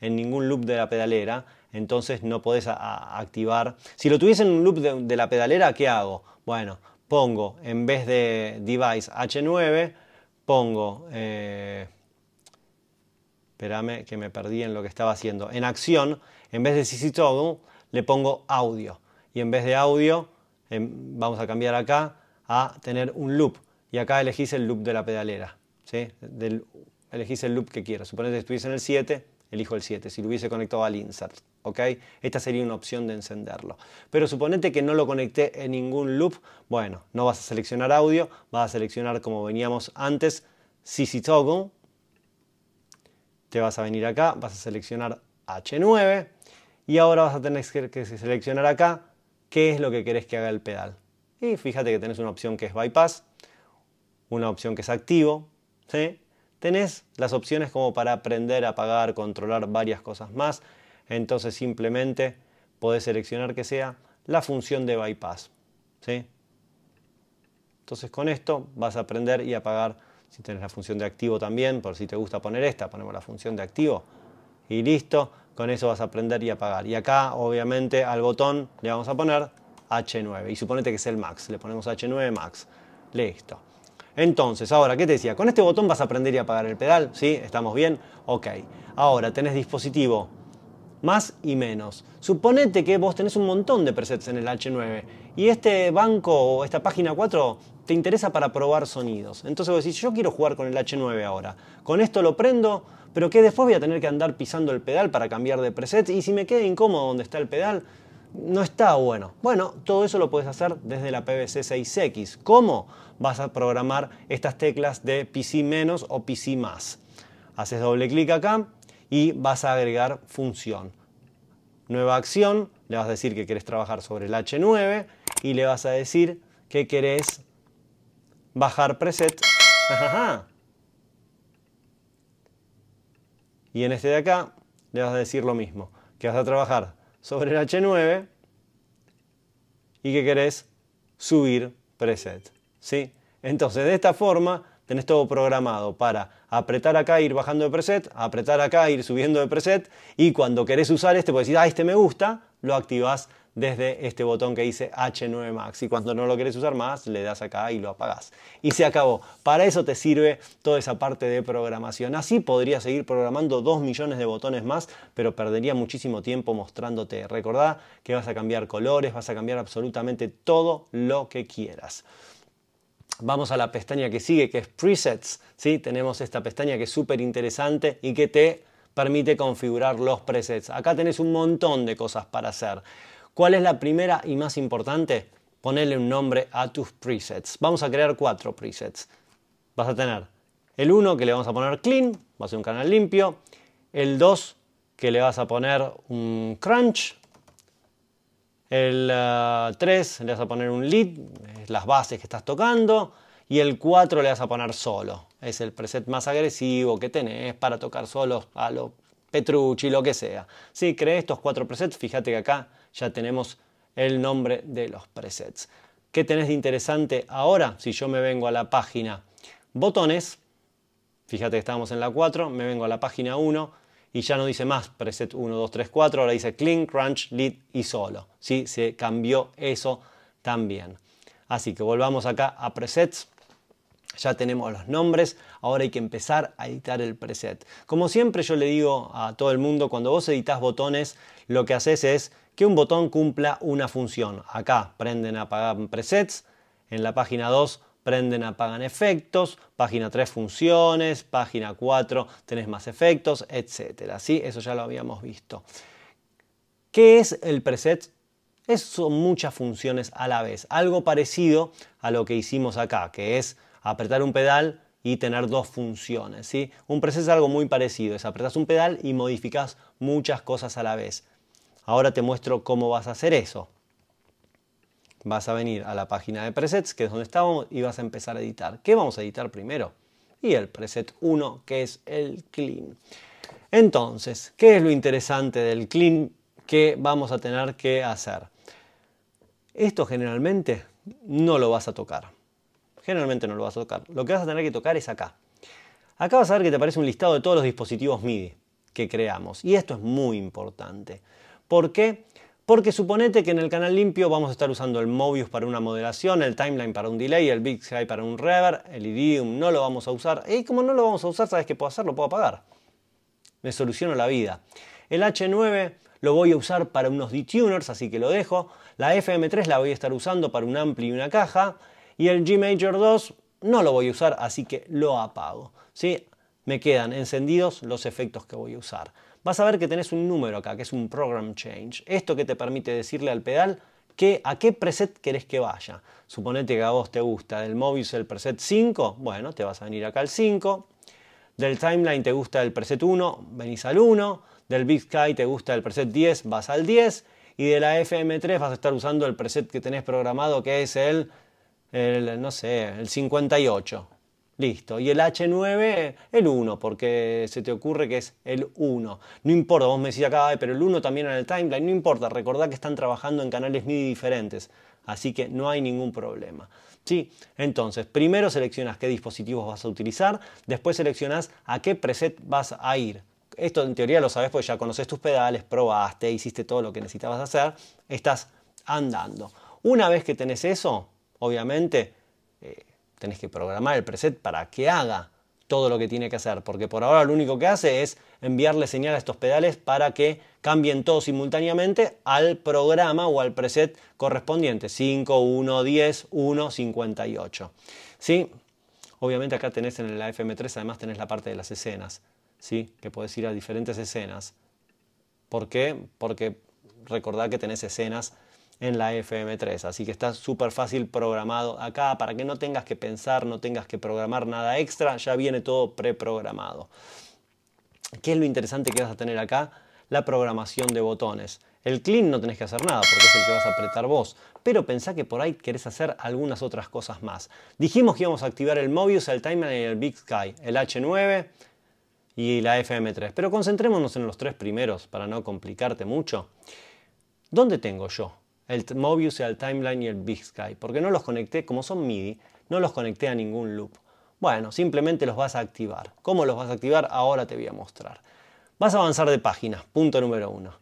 en ningún loop de la pedalera, entonces no podés activar. Si lo tuviese en un loop de, de, la pedalera, ¿qué hago? Bueno, pongo en vez de device H9, pongo, eh, espérame que me perdí en lo que estaba haciendo, en acción, en vez de CC todo, le pongo audio. Y en vez de audio, em, vamos a cambiar acá a tener un loop. Y acá elegís el loop de la pedalera. elegís el loop que quieras. Suponete que estuviese en el 7, elijo el 7, si lo hubiese conectado al insert. Esta sería una opción de encenderlo. Pero suponete que no lo conecté en ningún loop, bueno, no vas a seleccionar audio, vas a seleccionar como veníamos antes, CC Toggle, te vas a venir acá, vas a seleccionar H9 y ahora vas a tener que seleccionar acá qué es lo que querés que haga el pedal. Y fíjate que tenés una opción que es bypass, una opción que es activo, Tenés las opciones como para aprender, apagar, controlar varias cosas más entonces simplemente podés seleccionar que sea la función de bypass. ¿sí? Entonces con esto vas a aprender y apagar, si tenés la función de activo también, por si te gusta poner esta, ponemos la función de activo y listo, con eso vas a aprender y apagar. Y acá obviamente al botón le vamos a poner H9 y suponete que es el max, le ponemos H9 max, listo. Entonces, ahora, ¿qué te decía? Con este botón vas a aprender y apagar el pedal, ¿sí? ¿Estamos bien? Ok. Ahora, tenés dispositivo más y menos. Suponete que vos tenés un montón de presets en el H9 y este banco o esta página 4 te interesa para probar sonidos. Entonces vos decís, yo quiero jugar con el H9 ahora. Con esto lo prendo, pero que después voy a tener que andar pisando el pedal para cambiar de presets y si me queda incómodo donde está el pedal, no está bueno. Bueno, todo eso lo puedes hacer desde la PVC 6X. ¿Cómo? Vas a programar estas teclas de PC- o PC+. Haces doble clic acá y vas a agregar función. Nueva acción, le vas a decir que querés trabajar sobre el H9 y le vas a decir que querés bajar preset. Y en este de acá le vas a decir lo mismo, que vas a trabajar sobre el H9 y que querés subir preset. ¿sí? Entonces, de esta forma tenés todo programado para apretar acá, ir bajando de preset, apretar acá, ir subiendo de preset y cuando querés usar este, pues decir ah, este me gusta, lo activas desde este botón que dice H9 Max y cuando no lo querés usar más le das acá y lo apagás y se acabó. Para eso te sirve toda esa parte de programación. Así podría seguir programando 2 millones de botones más, pero perdería muchísimo tiempo mostrándote. Recordá que vas a cambiar colores, vas a cambiar absolutamente todo lo que quieras. Vamos a la pestaña que sigue, que es Presets. ¿sí? Tenemos esta pestaña que es súper interesante y que te permite configurar los presets. Acá tenés un montón de cosas para hacer. ¿Cuál es la primera y más importante? Ponerle un nombre a tus presets. Vamos a crear cuatro presets. Vas a tener el 1 que le vamos a poner clean, va a ser un canal limpio. El 2 que le vas a poner un crunch, el 3 eh, le vas a poner un lead, las bases que estás tocando. Y el 4 le vas a poner solo. Es el preset más agresivo que tenés para tocar solo a lo Petrucci, lo que sea. Si sí, creé estos cuatro presets, fíjate que acá ya tenemos el nombre de los presets. ¿Qué tenés de interesante ahora? Si yo me vengo a la página botones, fíjate que estábamos en la 4, me vengo a la página 1 y ya no dice más preset 1, 2, 3, 4, ahora dice clean, crunch, lead y solo. ¿sí? Se cambió eso también. Así que volvamos acá a presets. Ya tenemos los nombres, ahora hay que empezar a editar el preset. Como siempre yo le digo a todo el mundo, cuando vos editas botones, lo que haces es que un botón cumpla una función. Acá prenden, apagan presets. En la página 2 prenden, apagan efectos, página 3 funciones, página 4 tenés más efectos, etc. ¿Sí? Eso ya lo habíamos visto. ¿Qué es el preset? son muchas funciones a la vez, algo parecido a lo que hicimos acá, que es apretar un pedal y tener dos funciones. ¿sí? Un preset es algo muy parecido, es apretas un pedal y modificas muchas cosas a la vez. Ahora te muestro cómo vas a hacer eso vas a venir a la página de presets, que es donde estábamos, y vas a empezar a editar. ¿Qué vamos a editar primero? Y el preset 1, que es el clean. Entonces, ¿qué es lo interesante del clean que vamos a tener que hacer? Esto generalmente no lo vas a tocar. Generalmente no lo vas a tocar. Lo que vas a tener que tocar es acá. Acá vas a ver que te aparece un listado de todos los dispositivos MIDI que creamos. Y esto es muy importante. ¿Por qué? Porque porque suponete que en el canal limpio vamos a estar usando el Mobius para una modelación, el timeline para un delay, el Big Sky para un reverb, el Idium no lo vamos a usar. Y como no lo vamos a usar, ¿sabes qué puedo hacer? Lo puedo apagar. Me soluciono la vida. El H9 lo voy a usar para unos detuners, así que lo dejo. La FM3 la voy a estar usando para un ampli y una caja. Y el G Major 2 no lo voy a usar, así que lo apago. ¿sí? Me quedan encendidos los efectos que voy a usar vas a ver que tenés un número acá, que es un program change. Esto que te permite decirle al pedal que, a qué preset querés que vaya. Suponete que a vos te gusta del Mobius el preset 5, bueno, te vas a venir acá al 5. Del Timeline te gusta el preset 1, venís al 1. Del Big Sky te gusta el preset 10, vas al 10. Y de la FM3 vas a estar usando el preset que tenés programado, que es el, el no sé, el 58. Listo. Y el H9, el 1, porque se te ocurre que es el 1. No importa, vos me decís acá, pero el 1 también en el timeline, no importa. Recordá que están trabajando en canales muy diferentes, así que no hay ningún problema. ¿Sí? Entonces, primero seleccionas qué dispositivos vas a utilizar, después seleccionas a qué preset vas a ir. Esto en teoría lo sabes porque ya conoces tus pedales, probaste, hiciste todo lo que necesitabas hacer, estás andando. Una vez que tenés eso, obviamente, eh, Tenés que programar el preset para que haga todo lo que tiene que hacer, porque por ahora lo único que hace es enviarle señal a estos pedales para que cambien todo simultáneamente al programa o al preset correspondiente, 5, 1, 10, 1, 58. ¿Sí? Obviamente acá tenés en la FM3, además tenés la parte de las escenas, ¿sí? que podés ir a diferentes escenas. ¿Por qué? Porque recordad que tenés escenas en la FM3. Así que está súper fácil programado acá para que no tengas que pensar, no tengas que programar nada extra, ya viene todo preprogramado. ¿Qué es lo interesante que vas a tener acá? La programación de botones. El clean no tenés que hacer nada porque es el que vas a apretar vos, pero pensá que por ahí querés hacer algunas otras cosas más. Dijimos que íbamos a activar el Mobius, el Timer y el Big Sky, el H9 y la FM3, pero concentrémonos en los tres primeros para no complicarte mucho. ¿Dónde tengo yo el Mobius, el Timeline y el Big Sky, porque no los conecté, como son MIDI, no los conecté a ningún loop. Bueno, simplemente los vas a activar. ¿Cómo los vas a activar? Ahora te voy a mostrar. Vas a avanzar de página, punto número uno.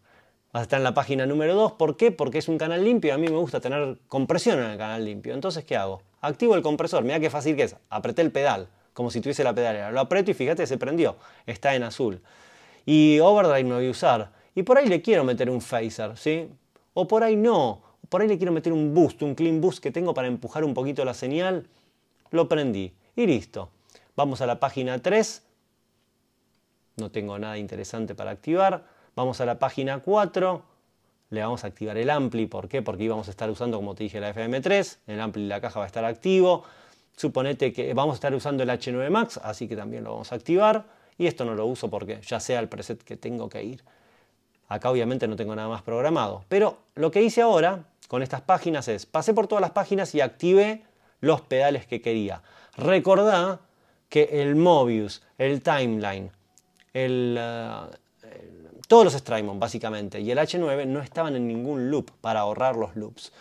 Vas a estar en la página número 2. ¿Por qué? Porque es un canal limpio. y A mí me gusta tener compresión en el canal limpio. Entonces, ¿qué hago? Activo el compresor. Mira qué fácil que es. Apreté el pedal, como si tuviese la pedalera. Lo aprieto y fíjate, se prendió. Está en azul. Y overdrive no voy a usar. Y por ahí le quiero meter un phaser, ¿sí? O por ahí no, por ahí le quiero meter un boost, un clean boost que tengo para empujar un poquito la señal. Lo prendí y listo. Vamos a la página 3. No tengo nada interesante para activar. Vamos a la página 4. Le vamos a activar el ampli. ¿Por qué? Porque íbamos a estar usando, como te dije, la FM3. El ampli de la caja va a estar activo. Suponete que vamos a estar usando el H9 Max, así que también lo vamos a activar. Y esto no lo uso porque ya sea el preset que tengo que ir. Acá obviamente no tengo nada más programado. Pero lo que hice ahora con estas páginas es, pasé por todas las páginas y activé los pedales que quería. Recordá que el Mobius, el Timeline, el, eh, todos los Strymon básicamente y el H9 no estaban en ningún loop para ahorrar los loops.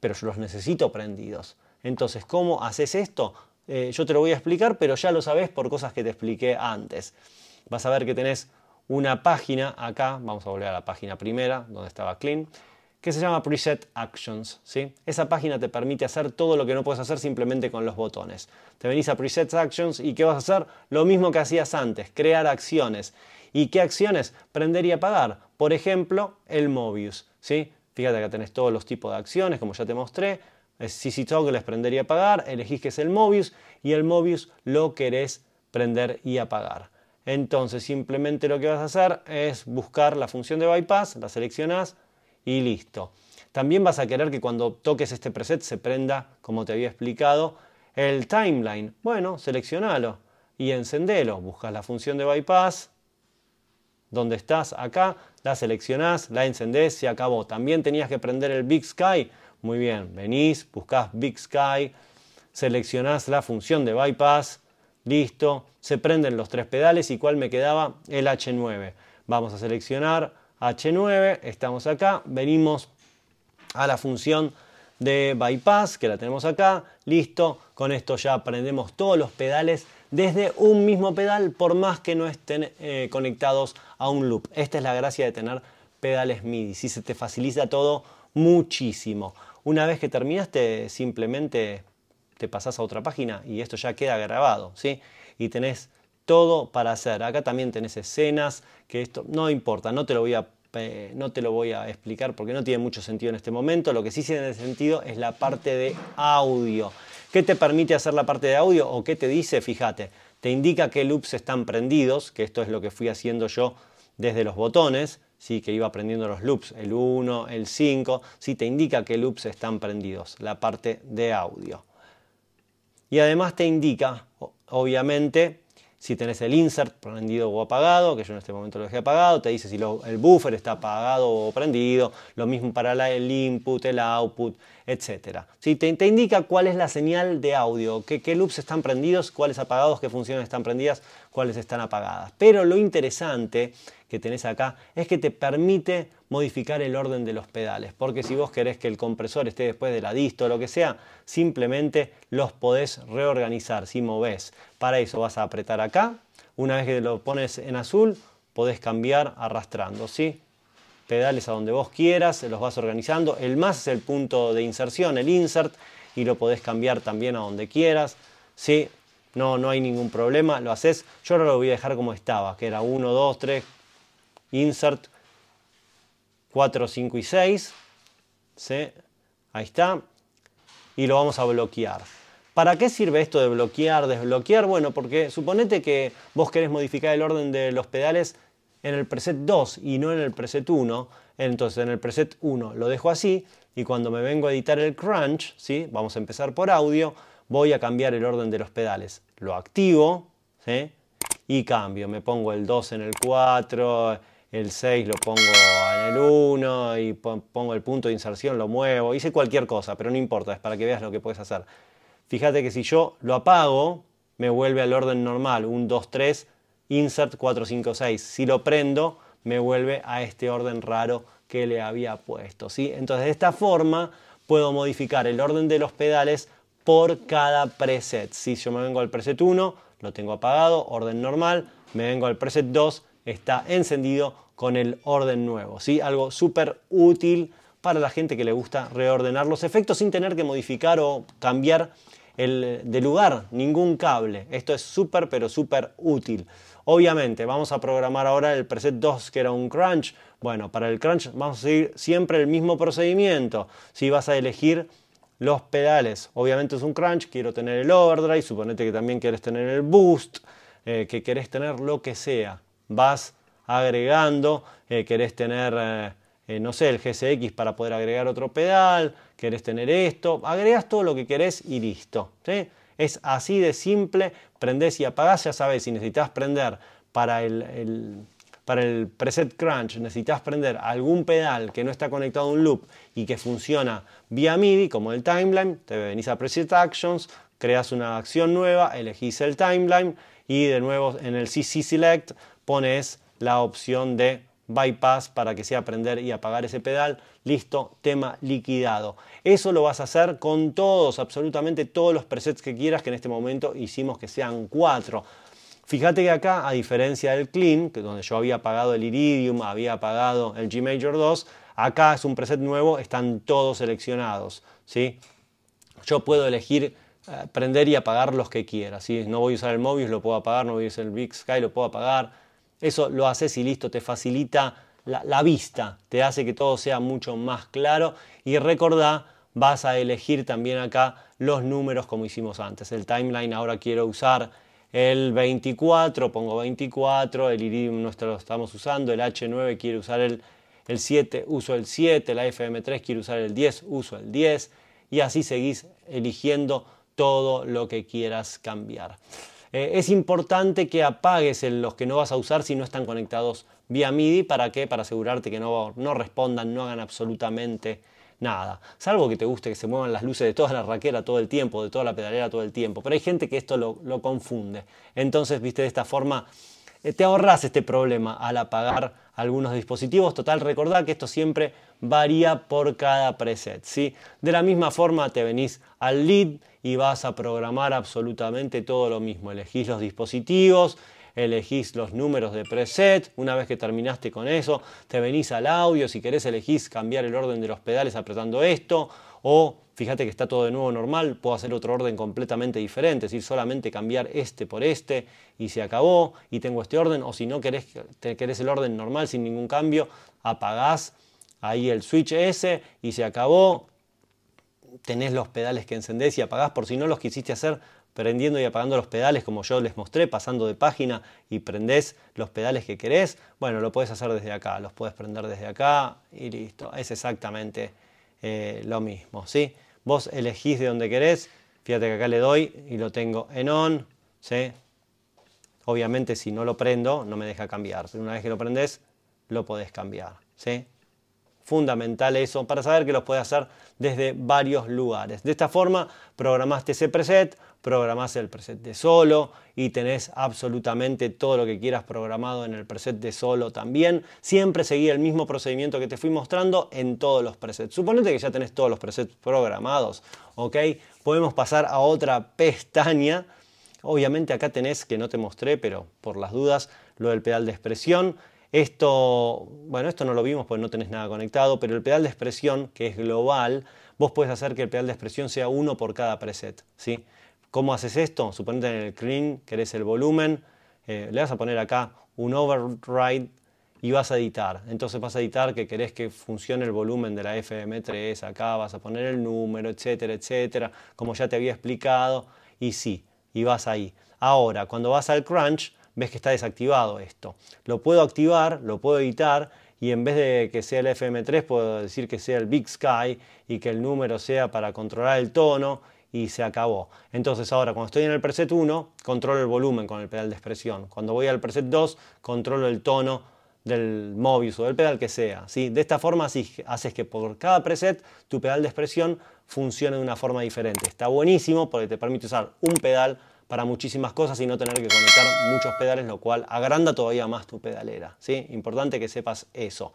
Pero yo los necesito prendidos. Entonces, ¿cómo haces esto? Eh, yo te lo voy a explicar, pero ya lo sabes por cosas que te expliqué antes. Vas a ver que tenés una página acá, vamos a volver a la página primera donde estaba Clean, que se llama Preset Actions. ¿sí? Esa página te permite hacer todo lo que no puedes hacer simplemente con los botones. Te venís a Preset Actions y ¿qué vas a hacer? Lo mismo que hacías antes, crear acciones. ¿Y qué acciones? Prender y apagar. Por ejemplo, el Mobius. ¿sí? Fíjate que tenés todos los tipos de acciones, como ya te mostré. Si si es prender y apagar, elegís que es el Mobius y el Mobius lo querés prender y apagar. Entonces simplemente lo que vas a hacer es buscar la función de bypass, la seleccionas y listo. También vas a querer que cuando toques este preset se prenda, como te había explicado, el timeline. Bueno, seleccionalo y encendelo. Buscas la función de bypass, donde estás acá, la seleccionás, la encendés, se acabó. También tenías que prender el Big Sky. Muy bien, venís, buscas Big Sky, seleccionás la función de bypass, listo, se prenden los tres pedales y cuál me quedaba el H9. Vamos a seleccionar H9, estamos acá, venimos a la función de bypass que la tenemos acá, listo, con esto ya prendemos todos los pedales desde un mismo pedal por más que no estén eh, conectados a un loop. Esta es la gracia de tener pedales MIDI, si se te facilita todo muchísimo. Una vez que terminaste, simplemente te pasas a otra página y esto ya queda grabado, ¿sí? Y tenés todo para hacer. Acá también tenés escenas, que esto no importa, no te lo voy a eh, no te lo voy a explicar porque no tiene mucho sentido en este momento. Lo que sí tiene sentido es la parte de audio. ¿Qué te permite hacer la parte de audio o qué te dice? Fíjate, te indica qué loops están prendidos, que esto es lo que fui haciendo yo desde los botones, ¿sí? que iba prendiendo los loops, el 1, el 5, ¿sí? te indica qué loops están prendidos, la parte de audio. Y además te indica, obviamente, si tenés el insert prendido o apagado, que yo en este momento lo dejé apagado, te dice si el buffer está apagado o prendido, lo mismo para el input, el output, etc. si Te, indica cuál es la señal de audio, qué loops están prendidos, cuáles apagados, qué funciones están prendidas, cuáles están apagadas. Pero lo interesante que tenés acá es que te permite modificar el orden de los pedales, porque si vos querés que el compresor esté después de la disto o lo que sea, simplemente los podés reorganizar si movés. Para eso vas a apretar acá, una vez que lo pones en azul, podés cambiar arrastrando, ¿sí? Pedales a donde vos quieras, los vas organizando. El más es el punto de inserción, el insert, y lo podés cambiar también a donde quieras, ¿sí? No, no hay ningún problema, lo haces. Yo lo voy a dejar como estaba, que era 1, 2, 3, insert 4, 5 y 6. Ahí está. Y lo vamos a bloquear. ¿Para qué sirve esto de bloquear, desbloquear? Bueno, porque suponete que vos querés modificar el orden de los pedales en el preset 2 y no en el preset 1. Entonces en el preset 1 lo dejo así y cuando me vengo a editar el crunch, ¿sí? vamos a empezar por audio, voy a cambiar el orden de los pedales. Lo activo y cambio. Me pongo el 2 en el 4, el 6 lo pongo en el 1 y pongo el punto de inserción, lo muevo, hice cualquier cosa, pero no importa, es para que veas lo que puedes hacer. Fíjate que si yo lo apago, me vuelve al orden normal, 1, 2, 3, insert 4, 5, 6. Si lo prendo, me vuelve a este orden raro que le había puesto. ¿sí? Entonces de esta forma puedo modificar el orden de los pedales por cada preset. Si yo me vengo al preset 1, lo tengo apagado, orden normal, me vengo al preset 2, está encendido con el orden nuevo. ¿sí? Algo súper útil para la gente que le gusta reordenar los efectos sin tener que modificar o cambiar el, de lugar ningún cable. Esto es súper, pero súper útil. Obviamente, vamos a programar ahora el preset 2, que era un crunch. Bueno, para el crunch vamos a seguir siempre el mismo procedimiento. Si vas a elegir los pedales, obviamente es un crunch, quiero tener el overdrive, suponete que también quieres tener el boost, eh, que quieres tener lo que sea. Vas agregando, eh, querés tener, eh, eh, no sé, el GSX para poder agregar otro pedal, querés tener esto, agregas todo lo que querés y listo. Es así de simple, prendes y apagás, ya sabés, si necesitas prender para el, para el preset crunch necesitas prender algún pedal que no está conectado a un loop y que funciona vía MIDI, como el timeline, te venís a preset actions, creas una acción nueva, elegís el timeline y de nuevo en el CC select pones la opción de bypass para que sea prender y apagar ese pedal. Listo, tema liquidado. Eso lo vas a hacer con todos, absolutamente todos los presets que quieras, que en este momento hicimos que sean cuatro. Fíjate que acá, a diferencia del Clean, que donde yo había apagado el Iridium, había apagado el G Major 2, acá es un preset nuevo, están todos seleccionados. ¿sí? Yo puedo elegir eh, prender y apagar los que quiera. No voy a usar el Mobius, lo puedo apagar, no voy a usar el Big Sky, lo puedo apagar eso lo haces y listo, te facilita la, vista, te hace que todo sea mucho más claro y recordá, vas a elegir también acá los números como hicimos antes. El timeline ahora quiero usar el 24, pongo 24, el Iridium nuestro lo estamos usando, el H9 quiero usar el, el 7, uso el 7, la FM3 quiero usar el 10, uso el 10, y así seguís eligiendo todo lo que quieras cambiar. Eh, es importante que apagues los que no vas a usar si no están conectados vía MIDI. ¿Para qué? Para asegurarte que no, respondan, no hagan absolutamente nada. Salvo que te guste que se muevan las luces de toda la raquera todo el tiempo, de toda la pedalera todo el tiempo. Pero hay gente que esto lo confunde. Entonces, viste, de esta forma eh, te ahorras este problema al apagar algunos dispositivos. Total, recordad que esto siempre varía por cada preset. ¿sí? De la misma forma te venís al lead y vas a programar absolutamente todo lo mismo. Elegís los dispositivos, elegís los números de preset. Una vez que terminaste con eso, te venís al audio. Si querés, elegís cambiar el orden de los pedales apretando esto o fíjate que está todo de nuevo normal, puedo hacer otro orden completamente diferente, es decir, solamente cambiar este por este y se acabó y tengo este orden, o si no querés, te querés el orden normal sin ningún cambio, apagás ahí el switch S y se acabó, tenés los pedales que encendés y apagás por si no los quisiste hacer prendiendo y apagando los pedales como yo les mostré, pasando de página y prendés los pedales que querés, bueno, lo puedes hacer desde acá, los puedes prender desde acá y listo, es exactamente eh, lo mismo. ¿sí? Vos elegís de donde querés, fíjate que acá le doy y lo tengo en on. ¿sí? Obviamente si no lo prendo no me deja cambiar, pero una vez que lo prendes lo podés cambiar. ¿sí? fundamental eso para saber que los puedes hacer desde varios lugares. De esta forma, programaste ese preset, programás el preset de solo y tenés absolutamente todo lo que quieras programado en el preset de solo también. Siempre seguí el mismo procedimiento que te fui mostrando en todos los presets. Suponete que ya tenés todos los presets programados, ¿ok? Podemos pasar a otra pestaña. Obviamente acá tenés, que no te mostré, pero por las dudas, lo del pedal de expresión. Esto, bueno, esto no lo vimos porque no tenés nada conectado, pero el pedal de expresión, que es global, vos puedes hacer que el pedal de expresión sea uno por cada preset. ¿sí? ¿Cómo haces esto? Suponete en el clean querés el volumen, eh, le vas a poner acá un override y vas a editar. Entonces vas a editar que querés que funcione el volumen de la FM3, acá vas a poner el número, etcétera, etcétera, como ya te había explicado, y sí, y vas ahí. Ahora, cuando vas al crunch, ves que está desactivado esto. Lo puedo activar, lo puedo editar y en vez de que sea el FM3 puedo decir que sea el Big Sky y que el número sea para controlar el tono y se acabó. Entonces ahora cuando estoy en el preset 1 controlo el volumen con el pedal de expresión. Cuando voy al preset 2 controlo el tono del Mobius o del pedal que sea. De esta forma así, haces que por cada preset tu pedal de expresión funcione de una forma diferente. Está buenísimo porque te permite usar un pedal para muchísimas cosas y no tener que conectar muchos pedales, lo cual agranda todavía más tu pedalera. ¿sí? Importante que sepas eso.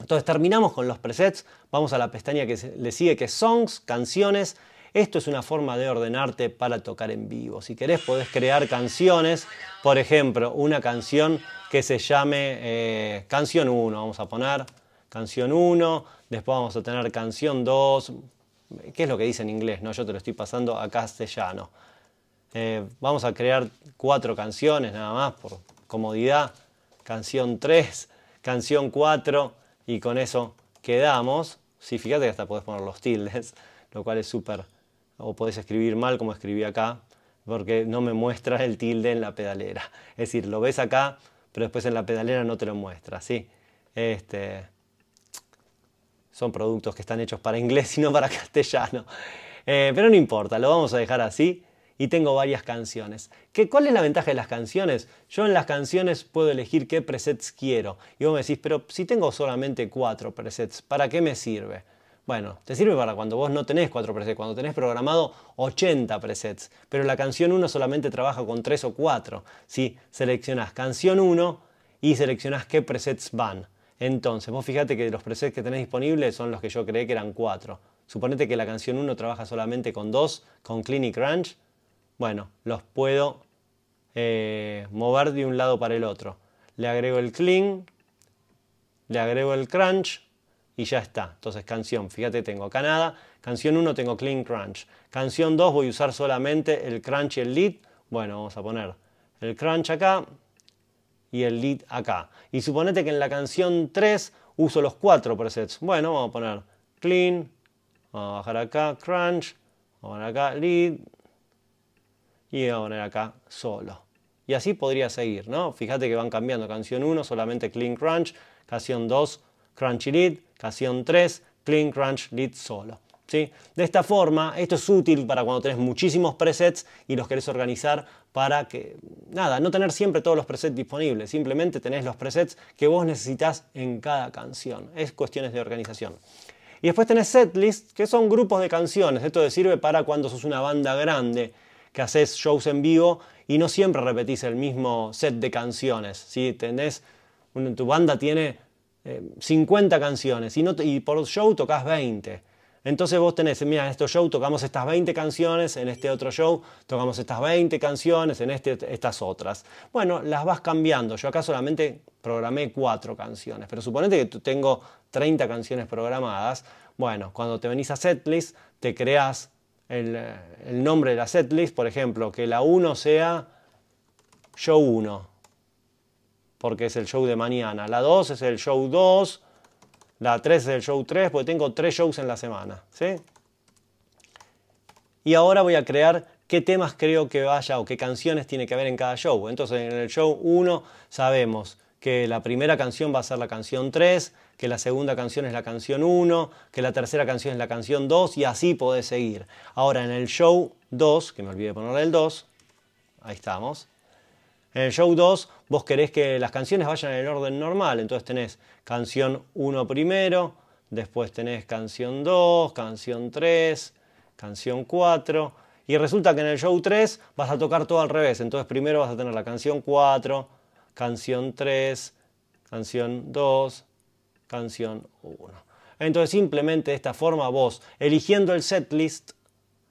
Entonces terminamos con los presets, vamos a la pestaña que le sigue que es Songs, canciones. Esto es una forma de ordenarte para tocar en vivo. Si querés podés crear canciones, por ejemplo, una canción que se llame eh, Canción 1, vamos a poner Canción 1, después vamos a tener Canción 2, ¿qué es lo que dice en inglés? No, yo te lo estoy pasando a castellano. Eh, vamos a crear cuatro canciones nada más por comodidad. Canción 3, canción 4 y con eso quedamos. Sí, fíjate que hasta podés poner los tildes, lo cual es súper... O podés escribir mal como escribí acá, porque no me muestra el tilde en la pedalera. Es decir, lo ves acá, pero después en la pedalera no te lo muestra, ¿sí? Este, son productos que están hechos para inglés y no para castellano. Eh, pero no importa, lo vamos a dejar así y tengo varias canciones. ¿Cuál es la ventaja de las canciones? Yo en las canciones puedo elegir qué presets quiero. Y vos me decís, pero si tengo solamente cuatro presets, ¿para qué me sirve? Bueno, te sirve para cuando vos no tenés cuatro presets, cuando tenés programado 80 presets, pero la canción 1 solamente trabaja con 3 o 4. Si seleccionás canción 1 y seleccionás qué presets van. Entonces, vos fíjate que los presets que tenés disponibles son los que yo creé que eran 4. Suponete que la canción 1 trabaja solamente con 2, con Clinic Ranch, bueno, los puedo eh, mover de un lado para el otro. Le agrego el clean, le agrego el crunch y ya está. Entonces canción, fíjate, tengo nada. canción 1 tengo clean crunch, canción 2 voy a usar solamente el crunch y el lead. Bueno, vamos a poner el crunch acá y el lead acá. Y suponete que en la canción 3 uso los cuatro presets. Bueno, vamos a poner clean, vamos a bajar acá, crunch, vamos a poner acá lead, y voy a poner acá solo. Y así podría seguir, ¿no? Fíjate que van cambiando. Canción 1 solamente Clean Crunch, canción 2 Crunchy Lead, canción 3 Clean Crunch Lead solo. ¿Sí? De esta forma, esto es útil para cuando tenés muchísimos presets y los querés organizar para que, nada, no tener siempre todos los presets disponibles, simplemente tenés los presets que vos necesitas en cada canción. Es cuestiones de organización. Y después tenés Setlist, que son grupos de canciones. Esto te sirve para cuando sos una banda grande que haces shows en vivo y no siempre repetís el mismo set de canciones. Si Tenés, tu banda tiene 50 eh, canciones y, por show tocas 20. Entonces vos tenés, mira, en este show tocamos estas 20 canciones, en este otro show tocamos estas 20 canciones, en este estas otras. Bueno, las vas cambiando. Yo acá solamente programé 4 canciones, pero suponete que tengo 30 canciones programadas. Bueno, cuando te venís a setlist, te creas eh, el, nombre de la setlist, por ejemplo, que la 1 sea show 1, porque es el show de mañana, la 2 es el show 2, la 3 es el show 3, porque tengo 3 shows en la semana, Y ahora voy a crear qué temas creo que vaya o qué canciones tiene que haber en cada show. Entonces en el show 1 sabemos que la primera canción va a ser la canción 3, que la segunda canción es la canción 1, que la tercera canción es la canción 2 y así podés seguir. Ahora en el show 2, que me olvidé de ponerle el 2, ahí estamos. En el show 2 vos querés que las canciones vayan en el orden normal, entonces tenés canción 1 primero, después tenés canción 2, canción 3, canción 4 y resulta que en el show 3 vas a tocar todo al revés, entonces primero vas a tener la canción 4, canción 3, canción 2, canción 1. Entonces simplemente de esta forma vos, eligiendo el setlist,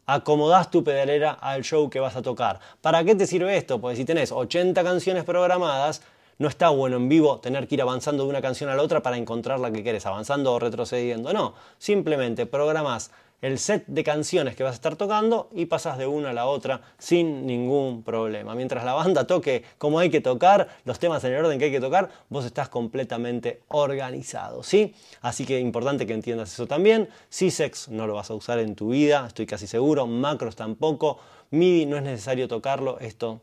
acomodás tu pedalera al show que vas a tocar. ¿Para qué te sirve esto? Pues si tenés 80 canciones programadas, no está bueno en vivo tener que ir avanzando de una canción a la otra para encontrar la que quieres, avanzando o retrocediendo. No, simplemente programás el set de canciones que vas a estar tocando y pasas de una a la otra sin ningún problema. Mientras la banda toque como hay que tocar, los temas en el orden que hay que tocar, vos estás completamente organizado, ¿sí? Así que importante que entiendas eso también. Cisex no lo vas a usar en tu vida, estoy casi seguro, macros tampoco, MIDI no es necesario tocarlo, esto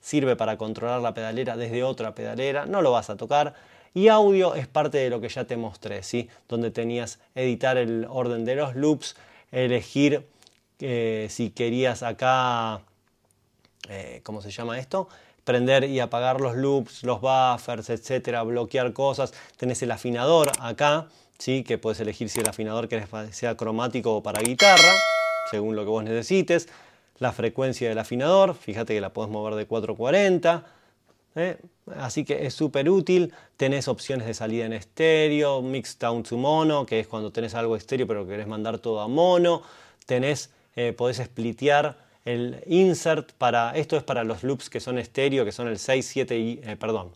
sirve para controlar la pedalera desde otra pedalera, no lo vas a tocar. Y audio es parte de lo que ya te mostré, donde tenías editar el orden de los loops, elegir eh, si querías acá, eh, ¿cómo se llama esto? Prender y apagar los loops, los buffers, etcétera, bloquear cosas. Tenés el afinador acá, ¿sí? que puedes elegir si el afinador sea cromático o para guitarra, según lo que vos necesites. La frecuencia del afinador, fíjate que la podés mover de 440 ¿eh? Así que es súper útil. Tenés opciones de salida en estéreo, mix down to mono, que es cuando tenés algo estéreo pero querés mandar todo a mono. Tenés, eh, podés splitear el insert para, esto es para los loops que son estéreo, que son el 6, 7 y, eh, perdón,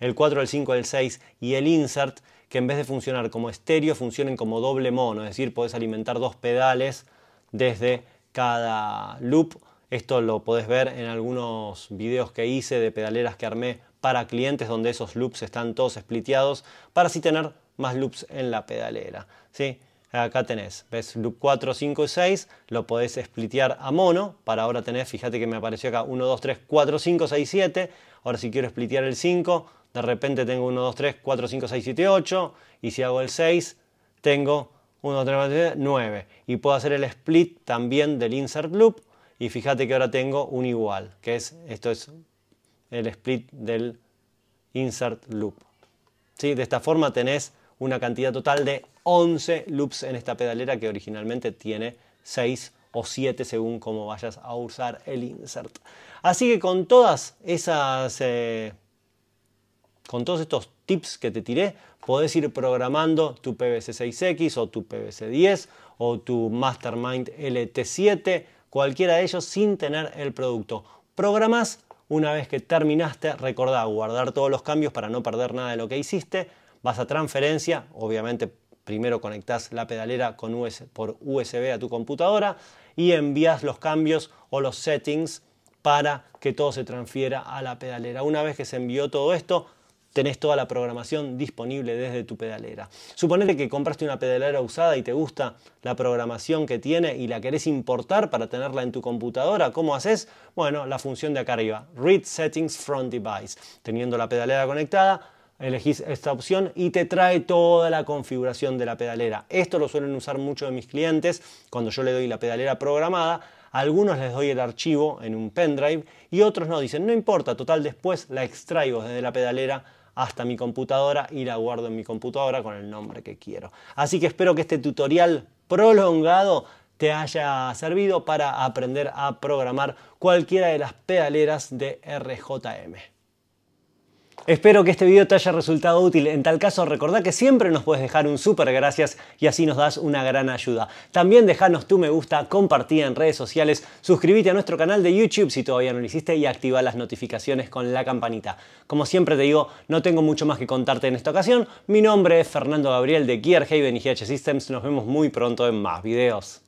el 4, el 5, el 6 y el insert, que en vez de funcionar como estéreo, funcionen como doble mono, es decir, podés alimentar dos pedales desde cada loop esto lo podés ver en algunos videos que hice de pedaleras que armé para clientes donde esos loops están todos spliteados para así tener más loops en la pedalera. Acá tenés, ves loop 4, 5 y 6, lo podés splitear a mono, para ahora tenés, fíjate que me apareció acá 1, 2, 3, 4, 5, 6, 7, ahora si quiero splitear el 5, de repente tengo 1, 2, 3, 4, 5, 6, 7, 8, y si hago el 6, tengo 1, 2, 3, 4, 9, y puedo hacer el split también del insert loop, y fíjate que ahora tengo un igual, que es esto es el split del insert loop. ¿Sí? De esta forma tenés una cantidad total de 11 loops en esta pedalera que originalmente tiene 6 o 7 según cómo vayas a usar el insert. Así que con todas esas eh, con todos estos tips que te tiré, podés ir programando tu PVC 6X o tu PVC 10 o tu Mastermind LT7 cualquiera de ellos sin tener el producto. programas una vez que terminaste, recordá guardar todos los cambios para no perder nada de lo que hiciste. Vas a transferencia, obviamente primero conectás la pedalera con US por USB a tu computadora y envías los cambios o los settings para que todo se transfiera a la pedalera. Una vez que se envió todo esto, tenés toda la programación disponible desde tu pedalera. Suponete que compraste una pedalera usada y te gusta la programación que tiene y la querés importar para tenerla en tu computadora, ¿cómo haces? Bueno, la función de acá arriba, Read Settings from Device. Teniendo la pedalera conectada, elegís esta opción y te trae toda la configuración de la pedalera. Esto lo suelen usar muchos de mis clientes cuando yo le doy la pedalera programada. algunos les doy el archivo en un pendrive y otros no, dicen no importa, total después la extraigo desde la pedalera hasta mi computadora y la guardo en mi computadora con el nombre que quiero. Así que espero que este tutorial prolongado te haya servido para aprender a programar cualquiera de las pedaleras de RJM. Espero que este video te haya resultado útil. En tal caso, recordá que siempre nos puedes dejar un super gracias y así nos das una gran ayuda. También dejanos tu me gusta, compartí en redes sociales, suscríbete a nuestro canal de YouTube si todavía no lo hiciste y activa las notificaciones con la campanita. Como siempre te digo, no tengo mucho más que contarte en esta ocasión. Mi nombre es Fernando Gabriel de Gear y GH Systems. Nos vemos muy pronto en más videos.